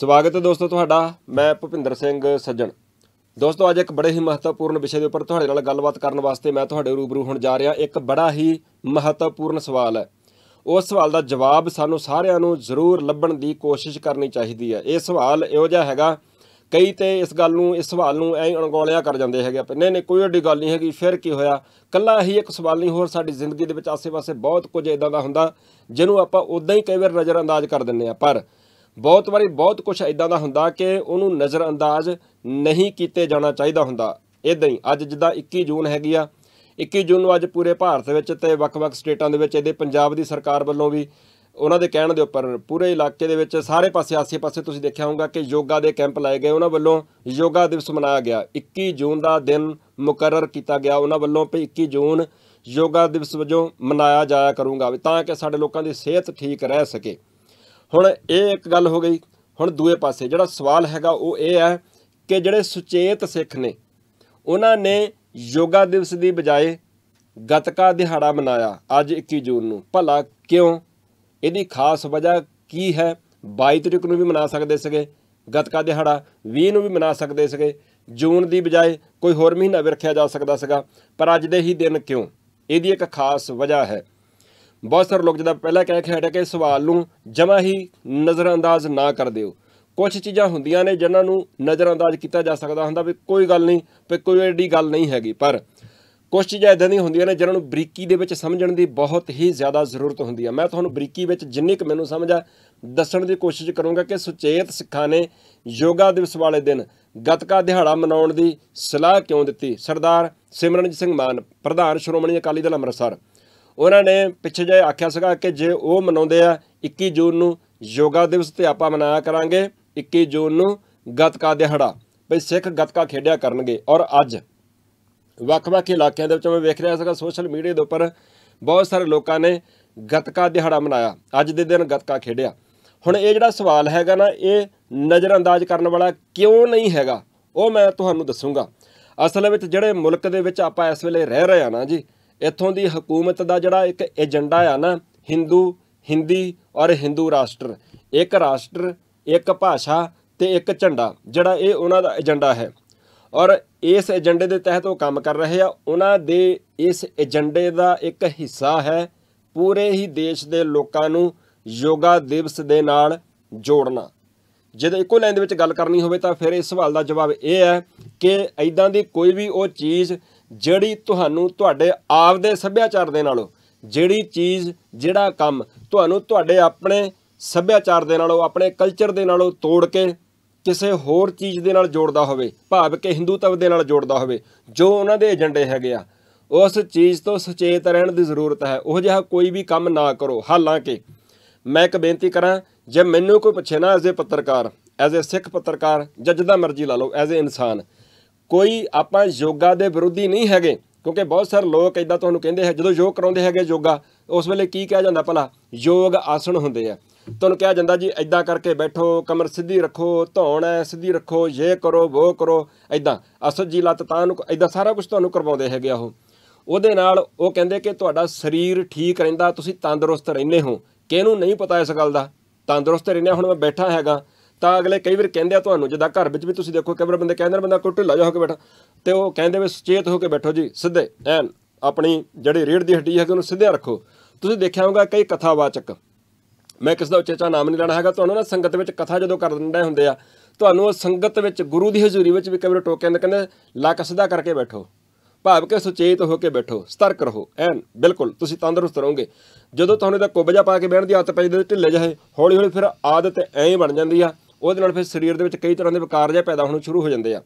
ਸਵਾਗਤ ਹੈ ਦੋਸਤੋ ਤੁਹਾਡਾ ਮੈਂ ਭੁਪਿੰਦਰ ਸਿੰਘ ਸੱਜਣ ਦੋਸਤੋ ਅੱਜ ਇੱਕ ਬੜੇ ਹੀ ਮਹੱਤਵਪੂਰਨ ਵਿਸ਼ੇ ਦੇ ਉੱਪਰ ਤੁਹਾਡੇ ਨਾਲ ਗੱਲਬਾਤ ਕਰਨ ਵਾਸਤੇ ਮੈਂ ਤੁਹਾਡੇ ਰੂਬਰੂ ਹੋਣ ਜਾ ਰਿਹਾ ਇੱਕ ਬੜਾ ਹੀ ਮਹੱਤਵਪੂਰਨ ਸਵਾਲ ਹੈ ਉਸ ਸਵਾਲ ਦਾ ਜਵਾਬ ਸਾਨੂੰ ਸਾਰਿਆਂ ਨੂੰ ਜ਼ਰੂਰ ਲੱਭਣ ਦੀ ਕੋਸ਼ਿਸ਼ ਕਰਨੀ ਚਾਹੀਦੀ ਹੈ ਇਹ ਸਵਾਲ ਇਹੋ ਜਿਹਾ ਹੈਗਾ ਕਈ ਤੇ ਇਸ ਗੱਲ ਨੂੰ ਇਸ ਸਵਾਲ ਨੂੰ ਐਂ ਅਣਗੌਲਿਆ ਕਰ ਜਾਂਦੇ ਹੈਗੇ ਆਪੇ ਨਹੀਂ ਨਹੀਂ ਕੋਈ ਵੱਡੀ ਗੱਲ ਨਹੀਂ ਹੈਗੀ ਫਿਰ ਕੀ ਹੋਇਆ ਕੱਲਾ ਹੀ ਇੱਕ ਸਵਾਲ ਨਹੀਂ ਹੋਰ ਸਾਡੀ ਜ਼ਿੰਦਗੀ ਦੇ ਵਿੱਚ ਆਸੇ-ਪਾਸੇ ਬਹੁਤ ਕੁਝ ਇਦਾਂ ਦਾ ਹੁੰਦਾ ਜਿਹਨੂੰ ਆਪਾਂ ਉਦਾਂ ਹੀ ਕਈ ਵਾਰ ਨਜ਼ਰ ਅੰਦਾਜ਼ ਕਰ ਦਿੰਨੇ ਆ ਪਰ ਬਹੁਤ ਵਾਰੀ ਬਹੁਤ ਕੁਝ ਇਦਾਂ ਦਾ ਹੁੰਦਾ ਕਿ ਉਹਨੂੰ ਨਜ਼ਰ ਅੰਦਾਜ਼ ਨਹੀਂ ਕੀਤੇ ਜਾਣਾ ਚਾਹੀਦਾ ਹੁੰਦਾ ਇਦਾਂ ਹੀ ਅੱਜ ਜਿੱਦਾਂ 21 ਜੂਨ ਹੈਗੀ ਆ 21 ਜੂਨ ਨੂੰ ਅੱਜ ਪੂਰੇ ਭਾਰਤ ਵਿੱਚ ਤੇ ਵੱਖ-ਵੱਖ ਸਟੇਟਾਂ ਦੇ ਵਿੱਚ ਇਹਦੇ ਪੰਜਾਬ ਦੀ ਸਰਕਾਰ ਵੱਲੋਂ ਵੀ ਉਹਨਾਂ ਦੇ ਕਹਿਣ ਦੇ ਉੱਪਰ ਪੂਰੇ ਇਲਾਕੇ ਦੇ ਵਿੱਚ ਸਾਰੇ ਪਾਸੇ ਆਸੇ-ਪਾਸੇ ਤੁਸੀਂ ਦੇਖਿਆ ਹੋਊਗਾ ਕਿ ਯੋਗਾ ਦੇ ਕੈਂਪ ਲਾਏ ਗਏ ਉਹਨਾਂ ਵੱਲੋਂ ਯੋਗਾ ਦਿਵਸ ਮਨਾਇਆ ਗਿਆ 21 ਜੂਨ ਦਾ ਦਿਨ ਮੁਕਰਰ ਕੀਤਾ ਗਿਆ ਉਹਨਾਂ ਵੱਲੋਂ ਵੀ 21 ਜੂਨ ਯੋਗਾ ਦਿਵਸ ਵਜੋਂ ਮਨਾਇਆ ਜਾਇਆ ਕਰੂੰਗਾ ਤਾਂ ਕਿ ਸਾਡੇ ਲੋਕਾਂ ਦੀ ਸਿਹਤ ਠੀਕ ਰਹਿ ਸਕੇ ਹੁਣ ਇਹ ਇੱਕ ਗੱਲ ਹੋ ਗਈ ਹੁਣ ਦੂਏ ਪਾਸੇ ਜਿਹੜਾ ਸਵਾਲ ਹੈਗਾ ਉਹ ਇਹ ਹੈ ਕਿ ਜਿਹੜੇ ਸੁਚੇਤ ਸਿੱਖ ਨੇ ਉਹਨਾਂ ਨੇ ਯੋਗਾ ਦਿਵਸ ਦੀ ਬਜਾਏ ਗਤਕਾ ਦਿਹਾੜਾ ਮਨਾਇਆ ਅੱਜ 21 ਜੂਨ ਨੂੰ ਭਲਾ ਕਿਉਂ ਇਹਦੀ ਖਾਸ ਵਜ੍ਹਾ ਕੀ ਹੈ 22 ਤਰੀਕ ਨੂੰ ਵੀ ਮਨਾ ਸਕਦੇ ਸੀਗੇ ਗਤਕਾ ਦਿਹਾੜਾ 20 ਨੂੰ ਵੀ ਮਨਾ ਸਕਦੇ ਸੀਗੇ ਜੂਨ ਦੀ ਬਜਾਏ ਕੋਈ ਹੋਰ ਮਹੀਨਾ ਵੀ ਰੱਖਿਆ ਜਾ ਸਕਦਾ ਸੀਗਾ ਪਰ ਅੱਜ ਦੇ ਹੀ ਦਿਨ ਕਿਉਂ ਇਹਦੀ ਇੱਕ ਖਾਸ ਵਜ੍ਹਾ ਹੈ ਬਹੁਤ ਸਾਰੇ ਲੋਕ ਜਿਹਦਾ ਪਹਿਲਾ ਕਹਿ ਕੇ ਕਿ ਸਵਾਲ ਨੂੰ ਜਮਾ ਹੀ ਨਜ਼ਰਅੰਦਾਜ਼ ਨਾ ਕਰ ਦਿਓ ਕੁਝ ਚੀਜ਼ਾਂ ਹੁੰਦੀਆਂ ਨੇ ਜਿਨ੍ਹਾਂ ਨੂੰ ਨਜ਼ਰਅੰਦਾਜ਼ ਕੀਤਾ ਜਾ ਸਕਦਾ ਹੁੰਦਾ ਵੀ ਕੋਈ ਗੱਲ ਨਹੀਂ ਵੀ ਕੋਈ ਐਡੀ ਗੱਲ ਨਹੀਂ ਹੈਗੀ ਪਰ ਕੁਝ ਚੀਜ਼ਾਂ ਇਦਾਂ ਦੀਆਂ ਹੁੰਦੀਆਂ ਨੇ ਜਿਨ੍ਹਾਂ ਨੂੰ ਬਰੀਕੀ ਦੇ ਵਿੱਚ ਸਮਝਣ ਦੀ ਬਹੁਤ ਹੀ ਜ਼ਿਆਦਾ ਜ਼ਰੂਰਤ ਹੁੰਦੀ ਹੈ ਮੈਂ ਤੁਹਾਨੂੰ ਬਰੀਕੀ ਵਿੱਚ ਜਿੰਨੀ ਕੁ ਮੈਨੂੰ ਸਮਝ ਆ ਦੱਸਣ ਦੀ ਕੋਸ਼ਿਸ਼ ਕਰੂੰਗਾ ਕਿ ਸੁਚੇਤ ਸਿੱਖਾਂ ਨੇ ਯੋਗਾ ਦਿਵਸ ਵਾਲੇ ਦਿਨ ਗਤਕਾ ਦਿਹਾੜਾ ਮਨਾਉਣ ਦੀ ਸਲਾਹ ਕਿਉਂ ਦਿੱਤੀ ਸਰਦਾਰ ਸਿਮਰਨਜੀਤ ਸਿੰਘ ਮਾਨ ਪ੍ਰਧਾਨ ਸ਼੍ਰੋਮਣੀ ਅਕਾਲੀ ਦਲ ਅੰਮ੍ਰਿਤਸਰ ਉਹਨਾਂ ਨੇ ਪਿੱਛੇ ਜੇ ਆਖਿਆ ਸੀਗਾ ਕਿ ਜੇ ਉਹ ਮਨਾਉਂਦੇ ਆ 21 ਜੂਨ ਨੂੰ ਯੋਗਾ ਦਿਵਸ ਤੇ ਆਪਾਂ ਮਨਾਇਆ ਕਰਾਂਗੇ 21 ਜੂਨ ਨੂੰ ਗਤਕਾ ਦਿਹਾੜਾ ਵੀ ਸਿੱਖ ਗਤਕਾ ਖੇਡਿਆ ਕਰਨਗੇ ਔਰ ਅੱਜ ਵੱਖ-ਵੱਖ ਇਲਾਕਿਆਂ ਦੇ ਵਿੱਚ ਮੈਂ ਵੇਖ ਰਿਹਾ ਸੀਗਾ ਸੋਸ਼ਲ ਮੀਡੀਆ ਦੇ ਉੱਪਰ ਬਹੁਤ ਸਾਰੇ ਲੋਕਾਂ ਨੇ ਗਤਕਾ ਦਿਹਾੜਾ ਮਨਾਇਆ ਅੱਜ ਦੇ ਦਿਨ ਗਤਕਾ ਖੇਡਿਆ ਹੁਣ ਇਹ ਜਿਹੜਾ ਸਵਾਲ ਹੈਗਾ ਨਾ ਇਹ ਨਜ਼ਰ ਅੰਦਾਜ਼ ਕਰਨ ਵਾਲਾ ਕਿਉਂ ਨਹੀਂ ਹੈਗਾ ਉਹ ਮੈਂ ਤੁਹਾਨੂੰ ਦੱਸੂਗਾ ਅਸਲ ਵਿੱਚ ਜਿਹੜੇ ਮੁਲਕ ਦੇ ਵਿੱਚ ਆਪਾਂ ਇਸ ਵੇਲੇ ਰਹਿ ਰਹੇ ਆ ਨਾ ਜੀ ਇੱਥੋਂ ਦੀ ਹਕੂਮਤ ਦਾ ਜਿਹੜਾ ਇੱਕ ਏਜੰਡਾ ਆ ਨਾ ਹਿੰਦੂ ਹਿੰਦੀ ਔਰ ਹਿੰਦੂ ਰਾਸ਼ਟਰ ਇੱਕ ਰਾਸ਼ਟਰ ਇੱਕ ਭਾਸ਼ਾ ਤੇ ਇੱਕ ਝੰਡਾ ਜਿਹੜਾ ਇਹ ਉਹਨਾਂ ਦਾ ਏਜੰਡਾ ਹੈ ਔਰ ਇਸ ਏਜੰਡੇ ਦੇ ਤਹਿਤ ਉਹ ਕੰਮ ਕਰ ਰਹੇ ਆ ਉਹਨਾਂ ਦੇ ਇਸ ਏਜੰਡੇ ਦਾ ਇੱਕ ਹਿੱਸਾ ਹੈ ਪੂਰੇ ਹੀ ਦੇਸ਼ ਦੇ ਲੋਕਾਂ ਨੂੰ ਯੋਗਾ ਦਿਵਸ ਦੇ ਨਾਲ ਜੋੜਨਾ ਜਦੋਂ ਇੱਕੋ ਲਾਈਨ ਦੇ ਵਿੱਚ ਗੱਲ ਕਰਨੀ ਹੋਵੇ ਤਾਂ ਫਿਰ ਇਸ ਸਵਾਲ ਦਾ ਜਵਾਬ ਇਹ ਹੈ ਕਿ ਐਦਾਂ ਦੀ ਕੋਈ ਵੀ ਉਹ ਚੀਜ਼ ਜਿਹੜੀ ਤੁਹਾਨੂੰ ਤੁਹਾਡੇ ਆਪ ਦੇ ਸੱਭਿਆਚਾਰ ਦੇ ਨਾਲੋਂ ਜਿਹੜੀ ਚੀਜ਼ ਜਿਹੜਾ ਕੰਮ ਤੁਹਾਨੂੰ ਤੁਹਾਡੇ ਆਪਣੇ ਸੱਭਿਆਚਾਰ ਦੇ ਨਾਲੋਂ ਆਪਣੇ ਕਲਚਰ ਦੇ ਨਾਲੋਂ ਤੋੜ ਕੇ ਕਿਸੇ ਹੋਰ ਚੀਜ਼ ਦੇ ਨਾਲ ਜੋੜਦਾ ਹੋਵੇ ਭਾਵ ਕਿ ਹਿੰਦੂਤਵ ਦੇ ਨਾਲ ਜੋੜਦਾ ਹੋਵੇ ਜੋ ਉਹਨਾਂ ਦੇ ਏਜੰਡੇ ਹੈਗੇ ਆ ਉਸ ਚੀਜ਼ ਤੋਂ ਸੁਚੇਤ ਰਹਿਣ ਦੀ ਜ਼ਰੂਰਤ ਹੈ ਉਹ ਜਿਹਾ ਕੋਈ ਵੀ ਕੰਮ ਨਾ ਕਰੋ ਹਾਲਾਂਕਿ ਮੈਂ ਇੱਕ ਬੇਨਤੀ ਕਰਾਂ ਜੇ ਮੈਨੂੰ ਕੋਈ ਪੁੱਛੇ ਨਾ ਐਜ਼ ਅ ਪੱਤਰਕਾਰ ਐਜ਼ ਅ ਸਿੱਖ ਪੱਤਰਕਾਰ ਜੱਜ ਦਾ ਮਰਜ਼ੀ ਲਾ ਲਓ ਐਜ਼ ਅ ਇਨਸਾਨ ਕੋਈ ਆਪਾਂ ਯੋਗਾ ਦੇ ਵਿਰੋਧੀ ਨਹੀਂ ਹੈਗੇ ਕਿਉਂਕਿ ਬਹੁਤ ਸਾਰੇ ਲੋਕ ਇਦਾਂ ਤੁਹਾਨੂੰ ਕਹਿੰਦੇ ਹੈ ਜਦੋਂ ਯੋਗ ਕਰਾਉਂਦੇ ਹੈਗੇ ਯੋਗਾ ਉਸ ਵੇਲੇ ਕੀ ਕਿਹਾ ਜਾਂਦਾ ਭਲਾ ਯੋਗ ਆਸਣ ਹੁੰਦੇ ਆ ਤੁਹਾਨੂੰ ਕਿਹਾ ਜਾਂਦਾ ਜੀ ਇਦਾਂ ਕਰਕੇ ਬੈਠੋ ਕਮਰ ਸਿੱਧੀ ਰੱਖੋ ਧੌਣ ਐ ਸਿੱਧੀ ਰੱਖੋ ਇਹ ਕਰੋ ਉਹ ਕਰੋ ਇਦਾਂ ਅਸਤ ਜੀ ਲੱਤ ਤਾਂ ਨੂੰ ਇਦਾਂ ਸਾਰਾ ਕੁਝ ਤੁਹਾਨੂੰ ਕਰਵਾਉਂਦੇ ਹੈਗੇ ਆ ਉਹ ਉਹਦੇ ਨਾਲ ਉਹ ਕਹਿੰਦੇ ਕਿ ਤੁਹਾਡਾ ਸਰੀਰ ਠੀਕ ਰਹਿੰਦਾ ਤੁਸੀਂ ਤੰਦਰੁਸਤ ਰਹਿੰਦੇ ਹੋ ਕਿਹਨੂੰ ਨਹੀਂ ਪਤਾ ਇਸ ਗੱਲ ਦਾ ਤੰਦਰੁਸਤ ਰਹਿੰਦੇ ਹੁਣ ਮੈਂ ਬੈਠਾ ਹੈਗਾ ਤਾਂ ਅਗਲੇ ਕਈ ਵਾਰ ਕਹਿੰਦੇ ਆ ਤੁਹਾਨੂੰ ਜਿੱਦਾਂ ਘਰ ਵਿੱਚ ਵੀ ਤੁਸੀਂ ਦੇਖੋ ਕਈ ਵਾਰ ਬੰਦੇ ਕਹਿੰਦੇ ਨੇ ਬੰਦਾ ਕੋਈ ਢਿੱਲਾ ਜਾ ਹੋ ਕੇ ਬੈਠਾ ਤੇ ਉਹ ਕਹਿੰਦੇ ਵੀ ਸੁਚੇਤ ਹੋ ਕੇ ਬੈਠੋ ਜੀ ਸਿੱਧੇ ਐਨ ਆਪਣੀ ਜਿਹੜੀ ਰੀੜ ਦੀ ਹੱਡੀ ਹੈ ਕਿ ਉਹਨੂੰ ਸਿੱਧਿਆ ਰੱਖੋ ਤੁਸੀਂ ਦੇਖਿਆ ਹੋਗਾ ਕਈ ਕਥਾਵਾਚਕ ਮੈਂ ਕਿਸ ਦਾ ਚਾ ਨਾਮ ਨਹੀਂ ਲੈਣਾ ਹੈਗਾ ਤੁਹਾਨੂੰ ਨਾ ਸੰਗਤ ਵਿੱਚ ਕਥਾ ਜਦੋਂ ਕਰ ਦਿੰਦੇ ਹੁੰਦੇ ਆ ਤੁਹਾਨੂੰ ਉਹ ਸੰਗਤ ਵਿੱਚ ਗੁਰੂ ਦੀ ਹਜ਼ੂਰੀ ਵਿੱਚ ਵੀ ਕਈ ਵਾਰ ਟੋਕਿਆ ਜਾਂਦਾ ਕਹਿੰਦੇ ਲੱਕ ਸਿੱਧਾ ਕਰਕੇ ਬੈਠੋ ਭਾਵ ਕਿ ਸੁਚੇਤ ਹੋ ਕੇ ਬੈਠੋ ਸਤਰਕ ਰਹੋ ਐਨ ਬਿਲਕੁਲ ਤੁਸੀਂ ਤੰਦਰੁਸਤ ਰਹੋਗੇ ਜਦੋਂ ਤੁਹਾਨੂੰ ਇਹਦਾ ਕੁਬਜਾ ਪਾ ਕੇ ਬਹਿਣ ਦੀ ਆਦਤ ਪੈ ਜਾਂਦੀ ਢਿੱਲੇ ਜਾਏ ਹੌਲੀ ਹੌਲੀ ਫਿਰ ਆਦਤ ਐਂ ਬਣ ਜਾਂਦੀ ਆ ਉਹਦੇ ਨਾਲ ਫਿਰ ਸਰੀਰ ਦੇ ਵਿੱਚ ਕਈ ਤਰ੍ਹਾਂ ਦੇ ਵਿਕਾਰ ਜੇ ਪੈਦਾ ਹੋਣੇ ਸ਼ੁਰੂ ਹੋ ਜਾਂਦੇ ਆ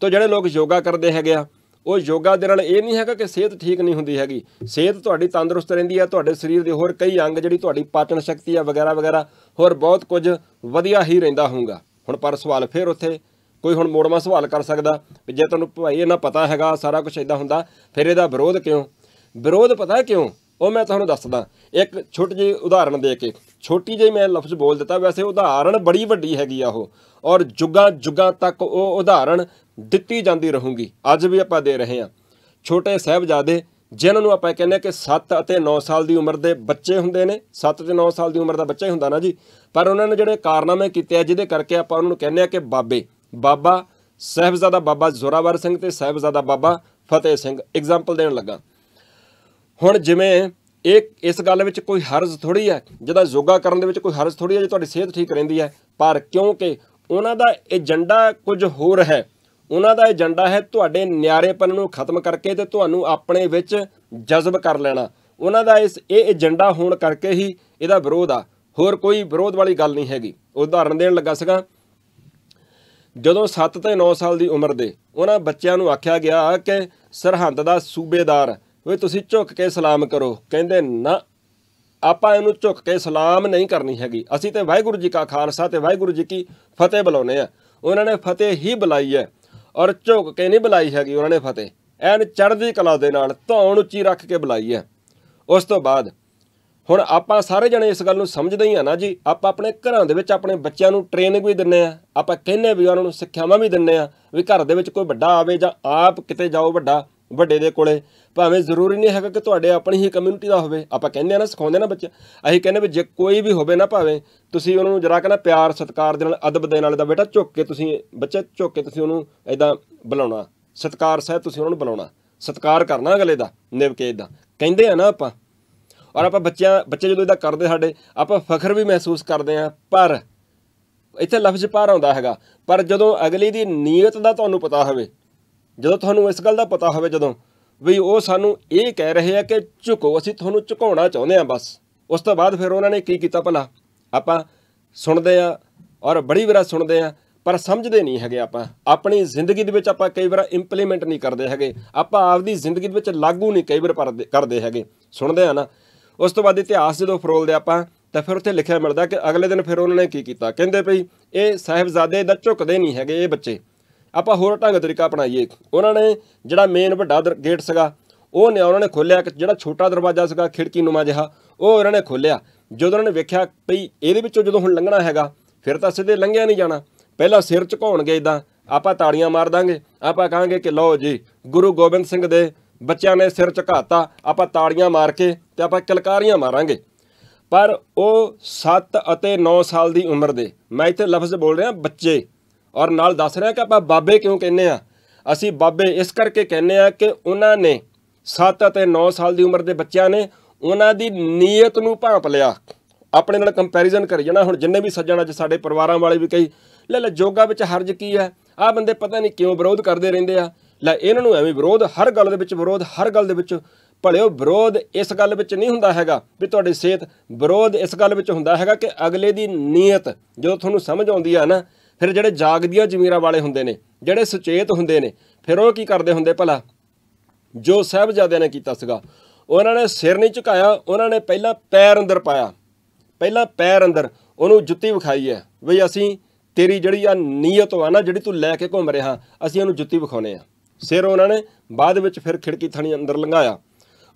ਤੋਂ ਜਿਹੜੇ ਲੋਕ ਯੋਗਾ ਕਰਦੇ ਹੈਗੇ ਆ ਉਹ ਯੋਗਾ ਦੇ ਨਾਲ ਇਹ ਨਹੀਂ ਹੈਗਾ ਕਿ ਸਿਹਤ ਠੀਕ ਨਹੀਂ ਹੁੰਦੀ ਹੈਗੀ ਸਿਹਤ ਤੁਹਾਡੀ ਤੰਦਰੁਸਤ ਰਹਿੰਦੀ ਹੈ ਤੁਹਾਡੇ ਸਰੀਰ ਦੇ ਹੋਰ ਕਈ ਅੰਗ ਜਿਹੜੀ ਤੁਹਾਡੀ ਪਾਚਨ ਸ਼ਕਤੀ ਆ ਵਗੈਰਾ ਵਗੈਰਾ ਹੋਰ ਬਹੁਤ ਕੁਝ ਵਧੀਆ ਹੀ ਰਹਿੰਦਾ ਹੋਊਗਾ ਹੁਣ ਪਰ ਸਵਾਲ ਫਿਰ ਉੱਥੇ ਕੋਈ ਹੁਣ ਮੋੜਵਾ ਸਵਾਲ ਕਰ ਸਕਦਾ ਵੀ ਜੇ ਤੁਹਾਨੂੰ ਭਾਈ ਇਹਨਾਂ ਪਤਾ ਹੈਗਾ ਸਾਰਾ ਕੁਝ ਇਦਾਂ ਹੁੰਦਾ ਫਿਰ ਇਹਦਾ ਵਿਰੋਧ ਕਿਉਂ ਵਿਰੋਧ ਪਤਾ ਕਿਉਂ ਉਹ ਮੈਂ ਤੁਹਾਨੂੰ ਦੱਸਦਾ ਇੱਕ ਛੋਟੀ ਜਿਹੀ ਉਦਾਹਰਣ ਦੇ ਕੇ ਛੋਟੀ ਜਿਹੀ ਮੈਂ ਲਫ਼ਜ਼ ਬੋਲ ਦਿੱਤਾ ਵੈਸੇ ਉਦਾਹਰਣ ਬੜੀ ਵੱਡੀ ਹੈਗੀ ਆ ਉਹ ਔਰ ਜੁਗਾਂ ਜੁਗਾਂ ਤੱਕ ਉਹ ਉਦਾਹਰਣ ਦਿੱਤੀ ਜਾਂਦੀ ਰਹੂਗੀ ਅੱਜ ਵੀ ਆਪਾਂ ਦੇ ਰਹੇ ਹਾਂ ਛੋਟੇ ਸਹਿਬਜ਼ਾਦੇ ਜਿਨ੍ਹਾਂ ਨੂੰ ਆਪਾਂ ਕਹਿੰਦੇ ਕਿ 7 ਅਤੇ 9 ਸਾਲ ਦੀ ਉਮਰ ਦੇ ਬੱਚੇ ਹੁੰਦੇ ਨੇ 7 ਤੇ 9 ਸਾਲ ਦੀ ਉਮਰ ਦਾ ਬੱਚਾ ਹੀ ਹੁੰਦਾ ਨਾ ਜੀ ਪਰ ਉਹਨਾਂ ਨੇ ਜਿਹੜੇ ਕਾਰਨਾਮੇ ਕੀਤੇ ਆ ਜਿਹਦੇ ਕਰਕੇ ਆਪਾਂ ਉਹਨਾਂ ਨੂੰ ਕਹਿੰਦੇ ਆ ਕਿ ਬਾਬੇ ਬਾਬਾ ਸਹਿਬਜ਼ਾਦਾ ਬਾਬਾ ਜ਼ੋਰਾਵਰ ਸਿੰਘ ਤੇ ਸਹਿਬਜ਼ਾਦਾ ਬਾਬਾ ਫਤਿਹ ਸਿੰਘ ਐਗਜ਼ਾਮਪਲ ਦੇਣ ਲੱਗਾ ਹੁਣ ਜਿਵੇਂ ਇਹ ਇਸ ਗੱਲ ਵਿੱਚ ਕੋਈ ਹਰਜ਼ ਥੋੜੀ ਹੈ ਜਿਹਦਾ ਯੋਗਾ ਕਰਨ ਦੇ ਵਿੱਚ ਕੋਈ ਹਰਜ਼ ਥੋੜੀ ਹੈ ਜੇ ਤੁਹਾਡੀ ਸਿਹਤ ਠੀਕ ਰਹਿੰਦੀ ਹੈ ਪਰ ਕਿਉਂਕਿ ਉਹਨਾਂ ਦਾ ਏਜੰਡਾ ਕੁਝ ਹੋਰ ਹੈ ਉਹਨਾਂ ਦਾ ਏਜੰਡਾ ਹੈ ਤੁਹਾਡੇ ਨਿਆਰੇਪਨ ਨੂੰ ਖਤਮ ਕਰਕੇ ਤੇ ਤੁਹਾਨੂੰ ਆਪਣੇ ਵਿੱਚ ਜਜ਼ਬ ਕਰ ਲੈਣਾ ਉਹਨਾਂ ਦਾ ਇਸ ਇਹ ਏਜੰਡਾ ਹੋਣ ਕਰਕੇ ਹੀ ਇਹਦਾ ਵਿਰੋਧ ਆ ਹੋਰ ਕੋਈ ਵਿਰੋਧ ਵਾਲੀ ਗੱਲ ਨਹੀਂ ਹੈਗੀ ਉਦਾਹਰਣ ਦੇਣ ਲੱਗਾ ਸੀਗਾ ਜਦੋਂ 7 ਤੇ 9 ਸਾਲ ਦੀ ਉਮਰ ਦੇ ਉਹਨਾਂ ਬੱਚਿਆਂ ਨੂੰ ਆਖਿਆ ਗਿਆ ਕਿ ਸਰਹੰਦ ਦਾ ਸੂਬੇਦਾਰ ਵੇ ਤੁਸੀਂ ਝੁੱਕ ਕੇ ਸਲਾਮ ਕਰੋ ਕਹਿੰਦੇ ਨਾ ਆਪਾਂ ਇਹਨੂੰ ਝੁੱਕ ਕੇ ਸਲਾਮ ਨਹੀਂ ਕਰਨੀ ਹੈਗੀ ਅਸੀਂ ਤੇ ਵਾਹਿਗੁਰੂ ਜੀ ਕਾ ਖਾਲਸਾ ਤੇ ਵਾਹਿਗੁਰੂ ਜੀ ਕੀ ਫਤਿਹ ਬੁਲਾਉਨੇ ਆ ਉਹਨਾਂ ਨੇ ਫਤਿਹ ਹੀ ਬੁਲਾਈ ਹੈ ਔਰ ਝੁੱਕ ਕੇ ਨਹੀਂ ਬੁਲਾਈ ਹੈਗੀ ਉਹਨਾਂ ਨੇ ਫਤਿਹ ਐਨ ਚੜ੍ਹਦੀ ਕਲਾ ਦੇ ਨਾਲ ਧੌਣ ਉੱਚੀ ਰੱਖ ਕੇ ਬੁਲਾਈ ਹੈ ਉਸ ਤੋਂ ਬਾਅਦ ਹੁਣ ਆਪਾਂ ਸਾਰੇ ਜਣੇ ਇਸ ਗੱਲ ਨੂੰ ਸਮਝਦੇ ਹੀ ਆ ਨਾ ਜੀ ਆਪਾਂ ਆਪਣੇ ਘਰਾਂ ਦੇ ਵਿੱਚ ਆਪਣੇ ਬੱਚਿਆਂ ਨੂੰ ਟ੍ਰੇਨਿੰਗ ਵੀ ਦਿੰਨੇ ਆ ਆਪਾਂ ਕਹਿੰਨੇ ਵੀ ਉਹਨਾਂ ਨੂੰ ਸਿੱਖਿਆਵਾਂ ਵੀ ਦਿੰਨੇ ਆ ਵੀ ਘਰ ਦੇ ਵਿੱਚ ਕੋਈ ਵੱਡਾ ਆਵੇ ਜਾਂ ਆਪ ਕਿਤੇ ਜਾਓ ਵੱਡਾ ਵੱਡੇ ਦੇ ਕੋਲੇ ਭਾਵੇਂ ਜ਼ਰੂਰੀ ਨਹੀਂ ਹੈਗਾ ਕਿ ਤੁਹਾਡੇ ਆਪਣੀ ਹੀ ਕਮਿਊਨਿਟੀ ਦਾ ਹੋਵੇ ਆਪਾਂ ਕਹਿੰਦੇ ਆ ਨਾ ਸਿਖਾਉਂਦੇ ਨਾ ਬੱਚਾ ਅਸੀਂ ਕਹਿੰਦੇ ਵੀ ਜੇ ਕੋਈ ਵੀ ਹੋਵੇ ਨਾ ਭਾਵੇਂ ਤੁਸੀਂ ਉਹਨਾਂ ਨੂੰ ਜਰਾ ਕਹਿੰਦਾ ਪਿਆਰ ਸਤਿਕਾਰ ਦੇ ਨਾਲ ਅਦਬ ਦੇ ਨਾਲ ਦਾ ਬੇਟਾ ਝੁੱਕ ਕੇ ਤੁਸੀਂ ਬੱਚਾ ਝੁੱਕ ਕੇ ਤੁਸੀਂ ਉਹਨੂੰ ਐਦਾਂ ਬੁਲਾਉਣਾ ਸਤਿਕਾਰ ਸਹਿ ਤੁਸੀਂ ਉਹਨਾਂ ਨੂੰ ਬੁਲਾਉਣਾ ਸਤਿਕਾਰ ਕਰਨਾ ਅਗਲੇ ਦਾ ਨਿਵਕੇ ਇਦਾਂ ਕਹਿੰਦੇ ਆ ਨਾ ਆਪਾਂ ਔਰ ਆਪਾਂ ਬੱਚਿਆਂ ਬੱਚੇ ਜਦੋਂ ਇਹਦਾ ਕਰਦੇ ਸਾਡੇ ਆਪਾਂ ਫਖਰ ਵੀ ਮਹਿਸੂਸ ਕਰਦੇ ਆ ਪਰ ਇੱਥੇ ਲਫ਼ਜ਼ ਪਾਰ ਆਉਂਦਾ ਹੈਗਾ ਪਰ ਜਦੋਂ ਅਗਲੀ ਦੀ ਨੀਅਤ ਦਾ ਤੁਹਾਨੂੰ ਪਤਾ ਹੋਵੇ ਜਦੋਂ ਤੁਹਾਨੂੰ ਇਸ ਗੱਲ ਦਾ ਪਤਾ ਹੋਵੇ ਜਦੋਂ ਵੀ ਉਹ ਸਾਨੂੰ ਇਹ ਕਹਿ ਰਹੇ ਆ ਕਿ ਝੁਕੋ ਅਸੀਂ ਤੁਹਾਨੂੰ ਝੁਕਾਉਣਾ ਚਾਹੁੰਦੇ ਆ ਬਸ ਉਸ ਤੋਂ ਬਾਅਦ ਫਿਰ ਉਹਨਾਂ ਨੇ ਕੀ ਕੀਤਾ ਭਲਾ ਆਪਾਂ ਸੁਣਦੇ ਆ ਔਰ ਬੜੀ ਵਾਰ ਸੁਣਦੇ ਆ ਪਰ ਸਮਝਦੇ ਨਹੀਂ ਹੈਗੇ ਆਪਾਂ ਆਪਣੀ ਜ਼ਿੰਦਗੀ ਦੇ ਵਿੱਚ ਆਪਾਂ ਕਈ ਵਾਰ ਇੰਪਲੀਮੈਂਟ ਨਹੀਂ ਕਰਦੇ ਹੈਗੇ ਆਪਾਂ ਆਪਦੀ ਜ਼ਿੰਦਗੀ ਦੇ ਵਿੱਚ ਲਾਗੂ ਨਹੀਂ ਕਈ ਵਾਰ ਕਰਦੇ ਹੈਗੇ ਸੁਣਦੇ ਆ ਨਾ ਉਸ ਤੋਂ ਬਾਅਦ ਇਤਿਹਾਸ ਜਦੋਂ ਫਰੋਲਦੇ ਆਪਾਂ ਤਾਂ ਫਿਰ ਉੱਥੇ ਲਿਖਿਆ ਮਿਲਦਾ ਕਿ ਅਗਲੇ ਦਿਨ ਫਿਰ ਉਹਨਾਂ ਨੇ ਕੀ ਕੀਤਾ ਕਹਿੰਦੇ ਭਈ ਇਹ ਸਾਹਿਬਜ਼ਾਦੇ ਦਾ ਝੁਕਦੇ ਨਹੀਂ ਹੈਗੇ ਇਹ ਬੱਚੇ ਆਪਾਂ ਹੋਰ ਢੰਗ ਤਰੀਕਾ ਅਪਣਾਈਏ ਉਹਨਾਂ ਨੇ ਜਿਹੜਾ ਮੇਨ ਵੱਡਾ ਗੇਟ ਸੀਗਾ ਉਹ ਨੇ ਉਹਨਾਂ ਨੇ ਖੋਲਿਆ ਜਿਹੜਾ ਛੋਟਾ ਦਰਵਾਜ਼ਾ ਸੀਗਾ ਖਿੜਕੀ ਨੂੰ ਜਿਹਾ ਉਹ ਉਹਨਾਂ ਨੇ ਖੋਲਿਆ ਜਦੋਂ ਉਹਨਾਂ ਨੇ ਵੇਖਿਆ ਭਈ ਇਹਦੇ ਵਿੱਚੋਂ ਜਦੋਂ ਹੁਣ ਲੰਘਣਾ ਹੈਗਾ ਫਿਰ ਤਾਂ ਸਿੱਧੇ ਲੰਘਿਆ ਨਹੀਂ ਜਾਣਾ ਪਹਿਲਾਂ ਸਿਰ ਝੁਕਾਉਣਗੇ ਇਦਾਂ ਆਪਾਂ ਤਾੜੀਆਂ ਮਾਰ ਦਾਂਗੇ ਆਪਾਂ ਕਹਾਂਗੇ ਕਿ ਲਓ ਜੀ ਗੁਰੂ ਗੋਬਿੰਦ ਸਿੰਘ ਦੇ ਬੱਚਿਆਂ ਨੇ ਸਿਰ ਝੁਕਾਤਾ ਆਪਾਂ ਤਾੜੀਆਂ ਮਾਰ ਕੇ ਤੇ ਆਪਾਂ ਕਲਕਾਰੀਆਂ ਮਾਰਾਂਗੇ ਪਰ ਉਹ 7 ਅਤੇ 9 ਸਾਲ ਦੀ ਉਮਰ ਦੇ ਮੈਂ ਇੱਥੇ ਲਫ਼ਜ਼ ਬੋਲ ਰਿਹਾ ਬੱਚੇ ਔਰ ਨਾਲ ਦੱਸ ਰਿਹਾ ਕਿ ਆਪਾਂ ਬਾਬੇ ਕਿਉਂ ਕਹਿੰਨੇ ਆ ਅਸੀਂ ਬਾਬੇ ਇਸ ਕਰਕੇ ਕਹਿੰਨੇ ਆ ਕਿ ਉਹਨਾਂ ਨੇ 7 ਅਤੇ 9 ਸਾਲ ਦੀ ਉਮਰ ਦੇ ਬੱਚਿਆਂ ਨੇ ਉਹਨਾਂ ਦੀ ਨੀਅਤ ਨੂੰ ਭਾਂਪ ਲਿਆ ਆਪਣੇ ਨਾਲ ਕੰਪੈਰੀਜ਼ਨ ਕਰ ਜਣਾ ਹੁਣ ਜਿੰਨੇ ਵੀ ਸੱਜਣ ਅੱਜ ਸਾਡੇ ਪਰਿਵਾਰਾਂ ਵਾਲੇ ਵੀ ਕਈ ਲੈ ਲੈ ਜੋਗਾ ਵਿੱਚ ਹਰਜ ਕੀ ਹੈ ਆ ਬੰਦੇ ਪਤਾ ਨਹੀਂ ਕਿਉਂ ਵਿਰੋਧ ਕਰਦੇ ਰਹਿੰਦੇ ਆ ਲੈ ਇਹਨਾਂ ਨੂੰ ਐਵੇਂ ਵਿਰੋਧ ਹਰ ਗੱਲ ਦੇ ਵਿੱਚ ਵਿਰੋਧ ਹਰ ਗੱਲ ਦੇ ਵਿੱਚ ਭਲਿਓ ਵਿਰੋਧ ਇਸ ਗੱਲ ਵਿੱਚ ਨਹੀਂ ਹੁੰਦਾ ਹੈਗਾ ਵੀ ਤੁਹਾਡੀ ਸਿਹਤ ਵਿਰੋਧ ਇਸ ਗੱਲ ਵਿੱਚ ਹੁੰਦਾ ਹੈਗਾ ਕਿ ਅਗਲੇ ਦੀ ਨੀਅਤ ਜਦੋਂ ਤੁਹਾਨੂੰ ਸਮਝ ਆਉਂਦੀ ਆ ਨਾ ਫਿਰ ਜਿਹੜੇ ਜਾਗਦੀਆਂ ਜ਼ਮੀਰਾਂ ਵਾਲੇ ਹੁੰਦੇ ਨੇ ਜਿਹੜੇ ਸੁਚੇਤ ਹੁੰਦੇ ਨੇ ਫਿਰ ਉਹ ਕੀ ਕਰਦੇ ਹੁੰਦੇ ਭਲਾ ਜੋ ਸਹਿਬਜ਼ਾਦਿਆਂ ਨੇ ਕੀਤਾ ਸੀਗਾ ਉਹਨਾਂ ਨੇ ਸਿਰ ਨਹੀਂ ਝੁਕਾਇਆ ਉਹਨਾਂ ਨੇ ਪਹਿਲਾਂ ਪੈਰ ਅੰਦਰ ਪਾਇਆ ਪਹਿਲਾਂ ਪੈਰ ਅੰਦਰ ਉਹਨੂੰ ਜੁੱਤੀ ਵਿਖਾਈ ਹੈ ਵੀ ਅਸੀਂ ਤੇਰੀ ਜਿਹੜੀ ਆ ਨੀਅਤ ਆ ਨਾ ਜਿਹੜੀ ਤੂੰ ਲੈ ਕੇ ਘੁੰਮ ਰਿਹਾ ਅਸੀਂ ਉਹਨੂੰ ਜੁੱਤੀ ਵਿਖਾਉਨੇ ਆ ਸਿਰ ਉਹਨਾਂ ਨੇ ਬਾਅਦ ਵਿੱਚ ਫਿਰ ਖਿੜਕੀ ਥਣੀ ਅੰਦਰ ਲੰਘਾਇਆ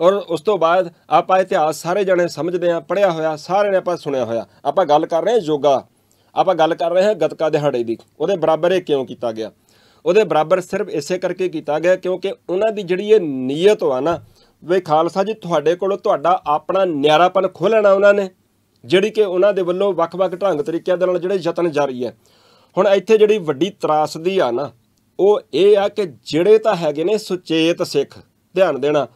ਔਰ ਉਸ ਤੋਂ ਬਾਅਦ ਆਪਾਂ ਇਤਿਹਾਸ ਸਾਰੇ ਜਣੇ ਸਮਝਦੇ ਆ ਪੜਿਆ ਹੋਇਆ ਸਾਰੇ ਨੇ ਆਪਾਂ ਸੁਣਿਆ ਹੋਇਆ ਆਪਾਂ ਗੱਲ ਕਰ ਰਹੇ ਹਾਂ ਯੋਗਾ ਆਪਾਂ ਗੱਲ ਕਰ ਰਹੇ ਹਾਂ ਗਤਕਾ ਦਿਹਾੜੇ ਦੀ ਉਹਦੇ ਬਰਾਬਰ ਇਹ ਕਿਉਂ ਕੀਤਾ ਗਿਆ ਉਹਦੇ ਬਰਾਬਰ ਸਿਰਫ ਇਸੇ ਕਰਕੇ ਕੀਤਾ ਗਿਆ ਕਿਉਂਕਿ ਉਹਨਾਂ ਦੀ ਜਿਹੜੀ ਇਹ ਨੀਅਤ ਹੋਆ ਨਾ ਵੇ ਖਾਲਸਾ ਜੀ ਤੁਹਾਡੇ ਕੋਲੋਂ ਤੁਹਾਡਾ ਆਪਣਾ ਨਿਆਰਾਪਨ ਖੋਲਣਾ ਉਹਨਾਂ ਨੇ ਜਿਹੜੀ ਕਿ ਉਹਨਾਂ ਦੇ ਵੱਲੋਂ ਵੱਖ-ਵੱਖ ਢੰਗ ਤਰੀਕਿਆਂ ਦੇ ਨਾਲ ਜਿਹੜੇ ਯਤਨ ਜਾਰੀ ਹੈ ਹੁਣ ਇੱਥੇ ਜਿਹੜੀ ਵੱਡੀ ਤਰਾਸਦੀ ਆ ਨਾ ਉਹ ਇਹ ਆ ਕਿ ਜਿਹੜੇ ਤਾਂ ਹੈਗੇ ਨੇ ਸੁਚੇਤ ਸਿੱਖ ਧਿਆਨ ਦੇਣਾ